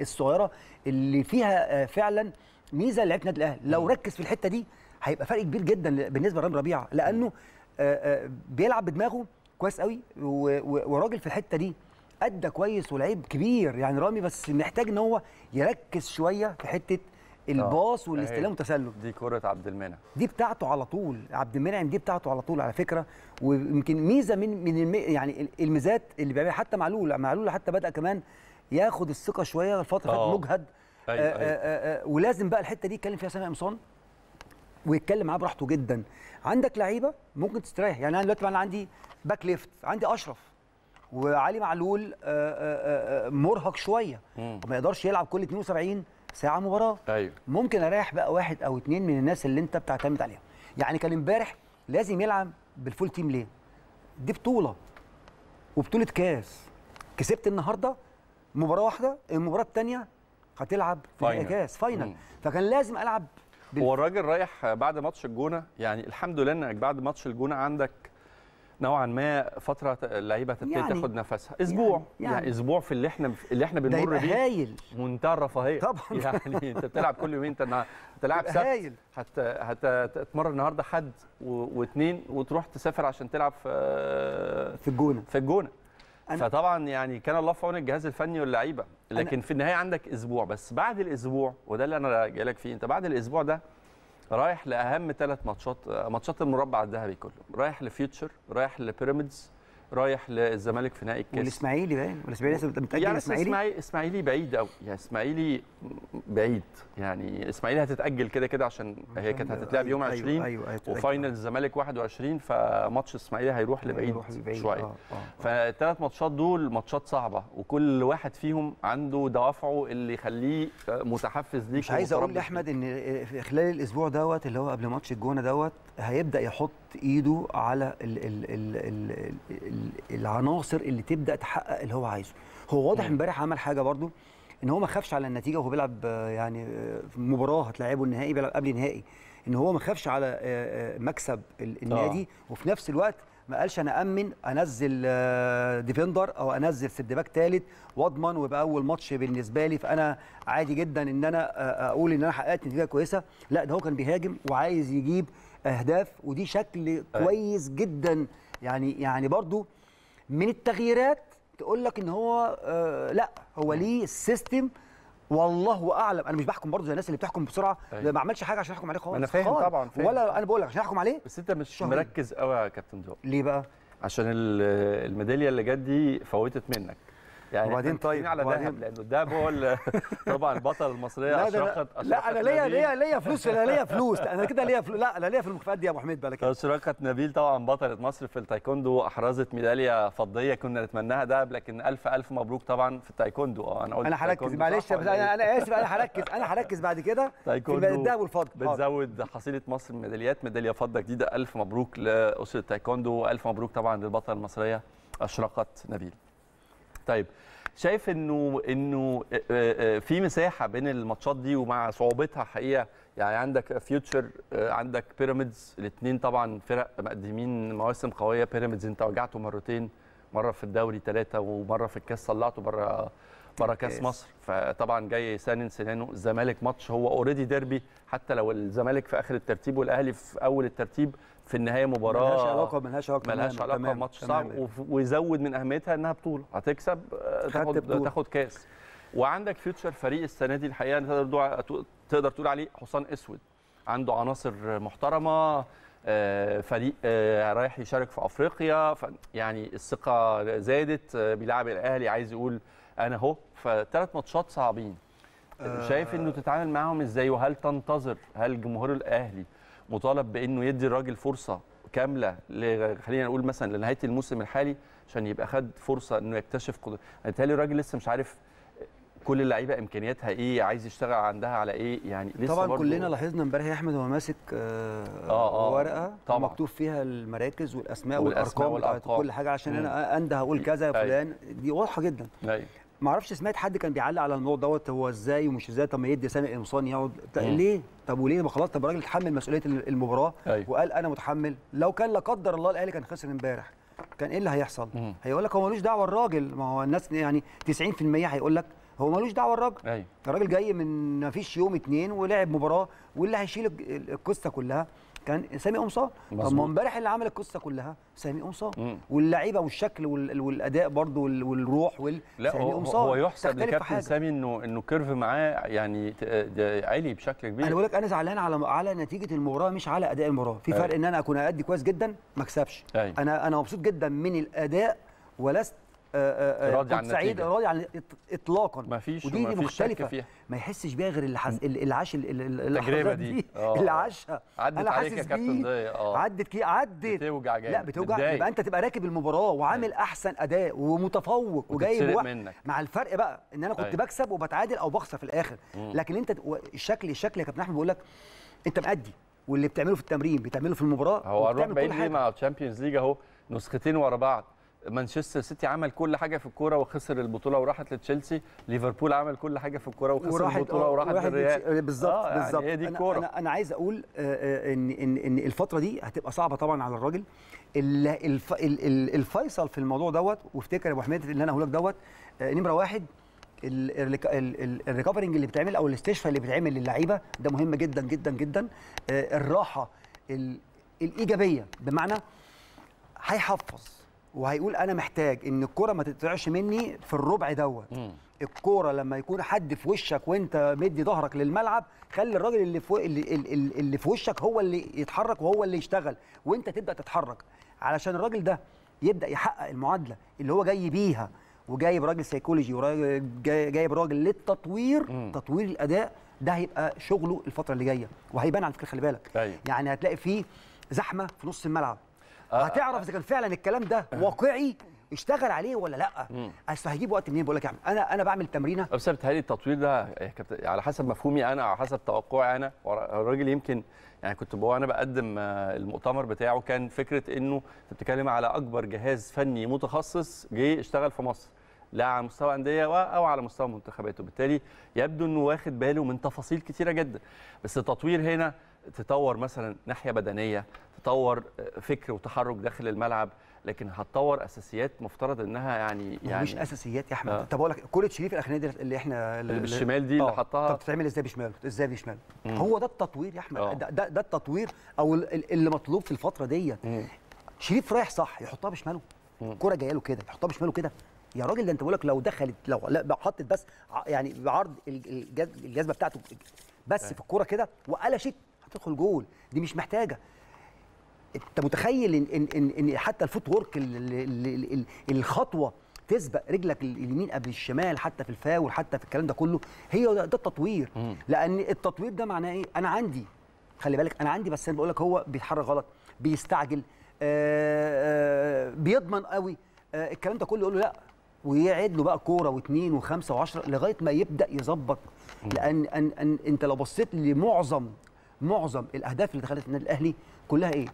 الصغيره اللي فيها آه، فعلا ميزه لعيبه النادي الاهلي لو ركز في الحته دي هيبقى فرق كبير جدا بالنسبه لرامي ربيعه لانه آه، آه، بيلعب بدماغه كويس قوي وراجل في الحته دي ادى كويس ولعيب كبير يعني رامي بس محتاج ان هو يركز شويه في حته الباص آه، والاستلام والتسلل دي كره عبد المنعم دي بتاعته على طول عبد المنعم دي بتاعته على طول على فكره ويمكن ميزه من من الم... يعني الميزات اللي بيعملها حتى معلول معلول حتى بدا كمان ياخد الثقه شويه الفتره فاتت مجهد أيوة أيوة. آآ آآ ولازم بقى الحته دي يتكلم فيها سامي قمصان ويتكلم معاه براحته جدا عندك لعيبه ممكن تستريح يعني انا دلوقتي انا عندي باك ليفت عندي اشرف وعلي معلول آه، آه، آه، مرهق شويه ما يقدرش يلعب كل 72 ساعه مباراه أيوه. ممكن اريح بقى واحد او اثنين من الناس اللي انت بتعتمد عليهم يعني كان امبارح لازم يلعب بالفول تيم ليه دي بطوله وبطوله كاس كسبت النهارده مباراه واحده المباراه الثانيه هتلعب في كاس فاينل فكان لازم العب هو الراجل رايح بعد ماتش الجونه يعني الحمد لله انك بعد ماتش الجونه عندك نوعا ما فتره اللعيبه تبتدي يعني تاخد نفسها اسبوع يعني, يعني, يعني اسبوع في اللي احنا اللي احنا بنمر بيه هايل منتهى الرفاهيه طبعا يعني انت بتلعب كل يومين انت لاعب سبت هايل هت... هتتمرن النهارده حد واثنين وتروح تسافر عشان تلعب في في الجونه في الجونه أنا فطبعا يعني كان الله في عون الجهاز الفني واللعيبه لكن في النهايه عندك اسبوع بس بعد الاسبوع وده اللي انا جاي لك فيه انت بعد الاسبوع ده رايح لاهم ثلاث ماتشات ماتشات المربع الذهبي كله رايح لفيوتشر رايح لبيراميدز رايح للزمالك في نهائي الكاس والاسماعيلي باين والاسماعيلي لسه متاجل يعني الاسماعيلي اسماعيلي بعيد قوي يعني اسماعيلي بعيد يعني اسماعيلي هتتاجل كده كده عشان هي كانت هتتلعب يوم 20 أيوة،, أيوة أيوة أيوة وفاينل الزمالك 21 فماتش اسماعيلي هيروح لبعيد, لبعيد شويه آه آه, آه. فالثلاث ماتشات دول ماتشات صعبه وكل واحد فيهم عنده دوافعه اللي يخليه متحفز ليك مش عايز اقول لاحمد ان في خلال الاسبوع دوت اللي هو قبل ماتش الجونه دوت هيبدا يحط ايده على ال ال ال ال العناصر اللي تبدا تحقق اللي هو عايزه هو واضح امبارح عمل حاجه برضو ان هو ما خافش على النتيجه وهو بيلعب يعني مباراه هتلاعبه النهائي بيلعب قبل نهائي ان هو ما خافش على مكسب آه. النادي وفي نفس الوقت ما قالش انا امن انزل ديفندر او انزل سد باك ثالث واضمن ويبقى اول ماتش بالنسبه لي فانا عادي جدا ان انا اقول ان انا حققت نتيجه كويسه لا ده هو كان بيهاجم وعايز يجيب اهداف ودي شكل أيوة. كويس جدا يعني يعني برضو من التغييرات تقول لك ان هو آه لا هو ليه السيستم والله اعلم انا مش بحكم برضو زي الناس اللي بتحكم بسرعه أيوة. ما عملش حاجه عشان احكم عليه خالص انا فاهم طبعا فاهم. ولا انا بقول لك عشان احكم عليه بس انت مش شهرين. مركز قوي يا كابتن ضياء ليه بقى عشان الميداليه اللي جت دي فوتت منك يعني وبعدين طيب على وبعدين لانه الدهب هو طبعا البطل المصريه اشرقت لا انا ليا ليا ليا فلوس انا ليا فلوس انا كده ليا فلوس لا انا ليا في المكافات دي يا ابو حميد بالك اشرقت نبيل طبعا بطله مصر في التايكوندو احرزت ميداليه فضيه كنا نتمناها دهب لكن الف الف مبروك طبعا في التايكوندو اه انا قلت انا هركز معلش إيه؟ انا اسف انا هركز انا هركز بعد كده في الدهب والفضه بتزود حصيله مصر ميداليات ميداليه فضه جديده الف مبروك لاسره التايكوندو والف مبروك طبعا للبطله المصريه اشرقت نبيل طيب شايف انه انه في مساحه بين الماتشات دي ومع صعوبتها حقيقه يعني عندك فيوتشر عندك بيراميدز الاثنين طبعا فرق مقدمين مواسم قويه بيراميدز انت وجعته مرتين مره في الدوري ثلاثه ومره في الكاس طلعته بره بره كاس مصر فطبعا جاي سانن سنانه الزمالك ماتش هو اوريدي ديربي حتى لو الزمالك في اخر الترتيب والاهلي في اول الترتيب في النهايه مباراه ملهاش علاقه ملهاش علاقه ملهاش علاقه ماتش صعب ويزود من اهميتها انها بطوله هتكسب آه، تاخد آه، بطولة. تاخد كاس وعندك فيوتشر فريق السنه دي الحقيقه تقدر تقدر تقول عليه حصان اسود عنده عناصر محترمه آه، فريق رايح يشارك في افريقيا يعني الثقه زادت بيلعب الاهلي عايز يقول انا اهو فثلاث ماتشات صعبين شايف انه تتعامل معاهم ازاي وهل تنتظر هل جمهور الاهلي مطالب بانه يدي الراجل فرصه كامله خلينا نقول مثلا لنهايه الموسم الحالي عشان يبقى خد فرصه انه يكتشف قدراته يعني الراجل لسه مش عارف كل اللعيبه امكانياتها ايه عايز يشتغل عندها على ايه يعني لسه طبعا كلنا لاحظنا امبارح يا إيه احمد هو ماسك آه،, آه آه ورقه طبعا مكتوب فيها المراكز والاسماء, والأسماء والارقام, والأرقام. كل حاجه عشان مم. انا انده هقول كذا يا أيوه. فلان دي واضحه جدا أي. أيوه. ما اعرفش سمعت حد كان بيعلق على الموضوع دوت هو ازاي ومش ازاي طب ما يدي سامي قمصان يقعد ليه طب وليه ما خلاص طب الراجل اتحمل مسؤوليه المباراه أي. أيوه. وقال انا متحمل لو كان لا قدر الله الاهلي كان خسر امبارح كان ايه اللي هيحصل هيقول لك هو ملوش دعوه الراجل ما هو الناس يعني 90% هيقول لك هو ملوش دعوه الراجل أيوه. الراجل جاي من ما فيش يوم اتنين ولعب مباراه واللي هيشيل القصه كلها كان سامي قمصان طب ما امبارح اللي عمل القصه كلها سامي قمصان واللعيبه والشكل وال... والاداء برضو وال... والروح وال... لا سامي قمصان هو يحسب لكابتن سامي انه انه كيرف معاه يعني عالي بشكل كبير انا بقول لك انا زعلان على على نتيجه المباراه مش على اداء المباراه في فرق أي. أيوه. ان انا اكون ادي كويس جدا ما اكسبش أيوه. انا انا مبسوط جدا من الاداء ولست آه، آه، آه، راضي عن سعيد راضي عن اطلاقا ما فيش ودي ما مختلفه فيها. ما يحسش بيها غير اللي حس... اللي عاش التجربه دي, دي. اللي عاشها عدت انا حاسس يا كابتن اه عدت كي عدت بتوجع جامد لا بتوجع يبقى انت تبقى راكب المباراه وعامل أيوة. احسن اداء ومتفوق وجايب منك. مع الفرق بقى ان انا كنت أي. أيوة. بكسب وبتعادل او بخسر في الاخر مم. لكن انت الشكل الشكل يا كابتن احمد بيقول لك انت مأدي واللي بتعمله في التمرين بتعمله في المباراه هو هنروح بعيد ليه مع تشامبيونز ليج اهو نسختين ورا بعض مانشستر سيتي عمل كل حاجه في الكوره وخسر البطوله وراحت لتشيلسي ليفربول عمل كل حاجه في الكوره وخسر وراحت البطوله آه، وراحت للريال بالظبط آه يعني بالظبط هي دي الكوره أنا, انا عايز اقول آه، آه، ان ان ان الفتره دي هتبقى صعبه طبعا على الراجل الف الفيصل في الموضوع دوت وافتكر يا ابو حميد اللي انا هقول لك دوت نمره واحد الريكفرنج اللي بتعمل او الاستشفاء اللي بتعمل للعيبه ده مهم جدا جدا جدا الراحه الايجابيه بمعنى هيحفظ وهيقول انا محتاج ان الكوره ما تتقطعش مني في الربع دوت الكوره لما يكون حد في وشك وانت مدي ظهرك للملعب خلي الراجل اللي في اللي, اللي في وشك هو اللي يتحرك وهو اللي يشتغل وانت تبدا تتحرك علشان الراجل ده يبدا يحقق المعادله اللي هو جاي بيها وجايب راجل سيكولوجي وجايب راجل للتطوير مم. تطوير الاداء ده هيبقى شغله الفتره اللي جايه وهيبان على فكره خلي بالك أيوه. يعني هتلاقي فيه زحمه في نص الملعب آه. هتعرف اذا كان فعلا الكلام ده آه. واقعي اشتغل عليه ولا لا اصل هجيب وقت منين بقول لك يا عم انا انا بعمل تمرينه بس بتهيألي التطوير ده على حسب مفهومي انا على حسب توقعي انا الراجل يمكن يعني كنت وانا بقدم آه، المؤتمر بتاعه كان فكره انه بتتكلم على اكبر جهاز فني متخصص جه اشتغل في مصر لا على مستوى انديه او على مستوى منتخبات وبالتالي يبدو انه واخد باله من تفاصيل كثيره جدا بس التطوير هنا تطور مثلا ناحيه بدنيه تطور آه، فكر وتحرك داخل الملعب لكن هتطور اساسيات مفترض انها يعني يعني مش اساسيات يا احمد آه. طب اقول لك كره شريف الاخرانيه دي اللي احنا اللي بالشمال دي اللي آه. حطها طب بتتعمل ازاي بشماله ازاي بشماله هو ده التطوير يا احمد آه. ده, ده, التطوير او اللي مطلوب في الفتره ديت شريف رايح صح يحطها بشماله الكره جايه له كده يحطها بشماله كده يا راجل ده انت بقول لك لو دخلت لو لا حطت بس يعني بعرض الجذبه بتاعته بس آه. في الكوره كده وقلشت هتدخل جول دي مش محتاجه انت متخيل ان ان ان حتى الفوت ورك الخطوه تسبق رجلك اليمين قبل الشمال حتى في الفاول حتى في الكلام ده كله هي ده التطوير لان التطوير ده معناه ايه انا عندي خلي بالك انا عندي بس انا بقول لك هو بيتحرك غلط بيستعجل آآ آه، آآ آه، بيضمن قوي آه، الكلام ده كله يقول له لا ويعد له بقى كوره واثنين وخمسه وعشره لغايه ما يبدا يظبط لان أن أن انت لو بصيت لمعظم معظم الاهداف اللي دخلت النادي الاهلي كلها ايه؟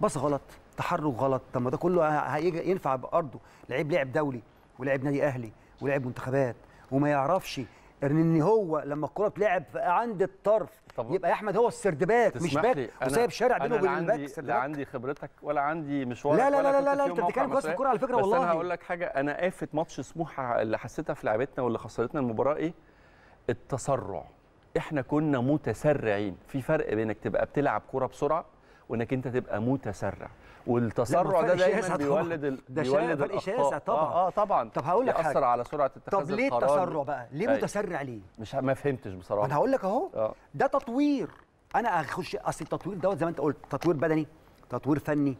بس غلط تحرك غلط طب ما ده كله ينفع بارضه لعيب لعب دولي ولعب نادي اهلي ولعب منتخبات وما يعرفش ان هو لما الكره بتلعب عند الطرف طب يبقى يا احمد هو باك مش باك وسايب شارع بينه وبين الباك لا عندي خبرتك ولا عندي مشوار لا لا لا لا, لا انت بتتكلم كويس في الكوره على فكره بس والله بس انا هقول لك حاجه انا قافه ماتش سموحه اللي حسيتها في لعبتنا واللي خسرتنا المباراه ايه التسرع احنا كنا متسرعين في فرق بينك تبقى بتلعب كوره بسرعه وانك انت تبقى متسرع والتسرع ده دايما بيولد ال... ده بيولد فرق شاسع طبعا آه،, اه, طبعا طب هقول لك حاجه على سرعه اتخاذ طب ليه التسرع بقى ليه أي. أيوه. متسرع ليه مش ما فهمتش بصراحه انا هقول لك اهو آه. ده تطوير انا اخش اصل التطوير دوت زي ما انت قلت تطوير بدني تطوير فني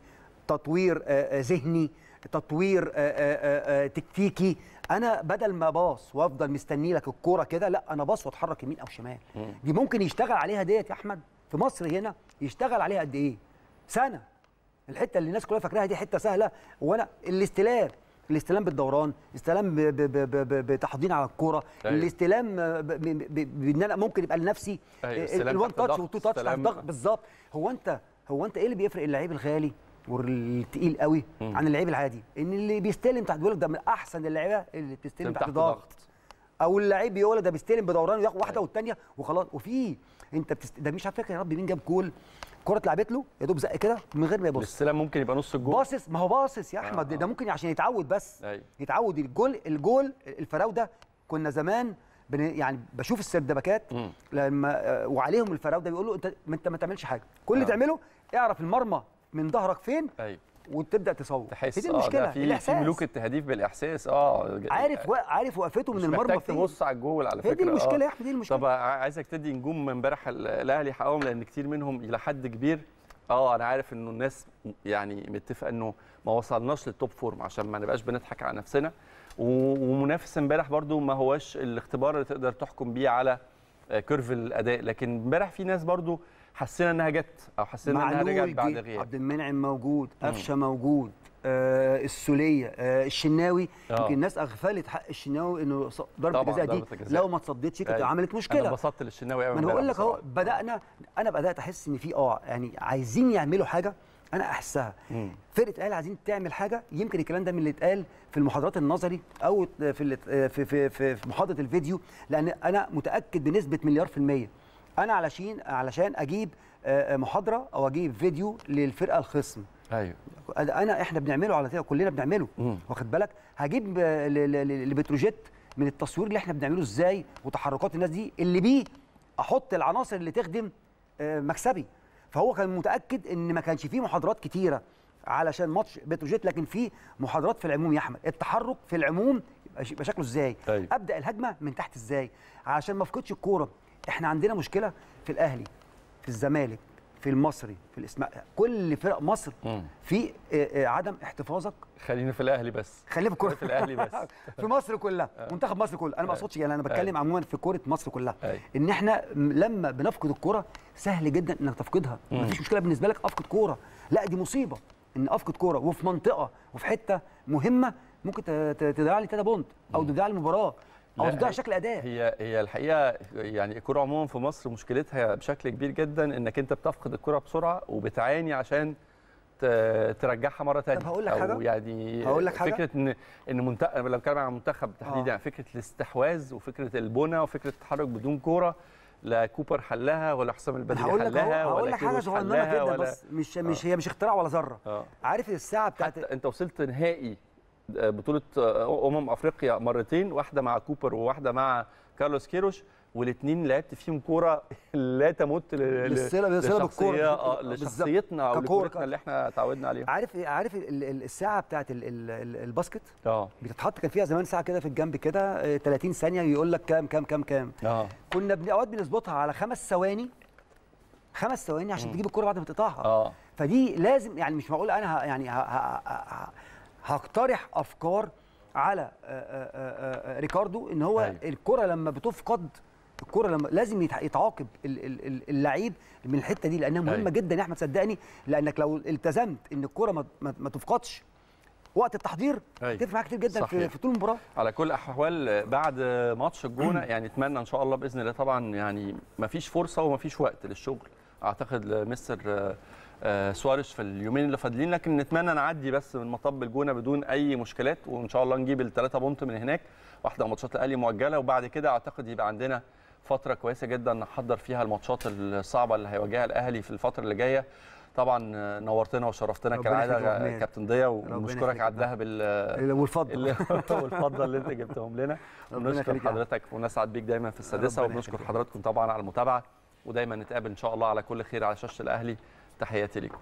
تطوير آه، آه، ذهني تطوير آه، تكتيكي انا بدل ما باص وافضل مستني لك الكوره كده لا انا باص واتحرك يمين او شمال دي ممكن يشتغل عليها ديت يا احمد في مصر هنا يشتغل عليها قد ايه سنه الحته اللي الناس كلها فاكراها دي حته سهله وانا الاستلام الاستلام بالدوران استلام بتحضين على الكوره أيوه. الاستلام بان انا ممكن يبقى لنفسي أيوه، الوان تاتش والتو تاتش بالظبط هو انت هو انت ايه اللي بيفرق اللعيب الغالي والتقيل قوي مم. عن اللعيب العادي ان اللي بيستلم تحت بيقول ده من احسن اللعيبه اللي بتستلم تحت ضغط او اللعيب بيقول ده بيستلم بدوران ياخد واحده أيوه. والثانيه وخلاص وفي انت بتست... ده مش على فكره يا رب مين جاب جول الكره اتلعبت له يا دوب زق كده من غير ما يبص الاستلام ممكن يبقى نص الجول باصص ما هو باصص يا احمد آه. آه. ده ممكن عشان يتعود بس أي. أيوه. يتعود الجول الجول الفراوده كنا زمان بن... يعني بشوف السردبكات لما آه، وعليهم الفراوده بيقول له انت ما انت ما تعملش حاجه كل اللي آه. تعمله اعرف المرمى من ظهرك فين ايوه وتبدا تصور تحس دي المشكله آه في, في ملوك التهديف بالاحساس اه عارف و... عارف وقفته من المرمى فين تبص على الجول على فكره دي آه. المشكله يا احمد دي المشكله طب عايزك تدي نجوم امبارح الاهلي حقهم لان كتير منهم الى حد كبير اه انا عارف انه الناس يعني متفقه انه ما وصلناش للتوب فورم عشان ما نبقاش بنضحك على نفسنا ومنافس امبارح برده ما هواش الاختبار اللي تقدر تحكم بيه على كيرف آه، الاداء لكن امبارح في ناس برده حسينا انها جت او حسينا انها رجعت بعد غياب عبد المنعم موجود قفشه موجود آه السوليه آه الشناوي آه. يمكن الناس اغفلت حق الشناوي انه ضربه الجزاء دي لو ما اتصدتش كانت أيوة. عملت مشكله انا انبسطت للشناوي قوي انا بقول لك اهو بدانا انا بدات احس ان في اه يعني عايزين يعملوا حاجه انا احسها فرقه الاهلي عايزين تعمل حاجه يمكن الكلام ده من اللي اتقال في المحاضرات النظري او في في في, في محاضره الفيديو لان انا متاكد بنسبه مليار في الميه انا علشان علشان اجيب آه، آه، محاضره او اجيب فيديو للفرقه الخصم ايوه انا احنا بنعمله على فكره كلنا بنعمله واخد بالك هجيب آه، لبتروجيت من التصوير اللي احنا بنعمله ازاي وتحركات الناس دي اللي بيه احط العناصر اللي تخدم مكسبي فهو كان متاكد ان ما كانش فيه محاضرات كتيره علشان ماتش بتروجيت لكن في محاضرات في العموم يا احمد التحرك في العموم يبقى شكله ازاي أيوه. ابدا الهجمه من تحت ازاي علشان ما افقدش الكوره احنا عندنا مشكله في الاهلي في الزمالك في المصري في الاسماعيلي كل فرق مصر في آه، آه، عدم احتفاظك خلينا في الاهلي بس خلينا في كره الاهلي بس في مصر كلها آه. منتخب مصر كلها انا ما اقصدش يعني انا بتكلم عموما في كره مصر كلها ان احنا لما بنفقد الكره سهل جدا انك تفقدها مفيش مشكله بالنسبه لك افقد كوره لا دي مصيبه ان افقد كوره وفي منطقه وفي حته مهمه ممكن تضيع لي 3 بونت او تضيع لي المباراه او تضيع شكل اداء هي هي الحقيقه يعني الكره عموما في مصر مشكلتها بشكل كبير جدا انك انت بتفقد الكره بسرعه وبتعاني عشان ترجعها مره ثانيه طب هقول لك حاجه يعني هقول لك حاجه فكره ان ان منتخب لو بتكلم عن منتخب تحديدا يعني فكره الاستحواذ وفكره البنى وفكره التحرك بدون كوره لا كوبر حلها ولا حسام البدري حلها ولا لك هقول لك حاجه صغننه جدا بس مش آه. مش هي مش اختراع ولا ذره آه. عارف الساعه بتاعت انت وصلت نهائي بطوله امم افريقيا مرتين واحده مع كوبر وواحده مع كارلوس كيروش والاثنين لعبت فيهم كوره لا تمت الكوره آه، لشخصيتنا او لكورتنا اللي احنا اتعودنا عليها عارف إيه؟ عارف الساعه بتاعت الباسكت اه بتتحط كان فيها زمان ساعه كده في الجنب كده 30 آه، ثانيه يقول لك كام كام كام كام اه كنا اوقات بنظبطها على خمس ثواني خمس ثواني عشان تجيب الكوره بعد ما تقطعها اه فدي لازم يعني مش معقول انا يعني ها ها ها هقترح افكار على آه، آه، آه، ريكاردو ان هو أيوة. الكره لما بتفقد الكره لما لازم يتعاقب اللعيب من الحته دي لانها مهمه أيوة. جدا يا احمد صدقني لانك لو التزمت ان الكره ما, تفقدش وقت التحضير أيوة. معاك كتير جدا صحيح. في, في طول المباراه على كل الاحوال بعد ماتش الجونه يعني اتمنى ان شاء الله باذن الله طبعا يعني ما فيش فرصه وما فيش وقت للشغل اعتقد مستر آه، سواريز في اليومين اللي فاضلين لكن نتمنى نعدي بس من مطب الجونه بدون اي مشكلات وان شاء الله نجيب الثلاثه بونت من هناك واحده من ماتشات الاهلي مؤجله وبعد كده اعتقد يبقى عندنا فتره كويسه جدا نحضر فيها الماتشات الصعبه اللي هيواجهها الاهلي في الفتره اللي جايه طبعا نورتنا وشرفتنا كالعاده كابتن ضياء ونشكرك على الذهب والفضل والفضه اللي انت جبتهم لنا ونشكر حضرتك ونسعد بيك دايما في السادسه وبنشكر حضراتكم طبعا على المتابعه ودايما نتقابل ان شاء الله على كل خير على شاشه الاهلي تحياتي لكم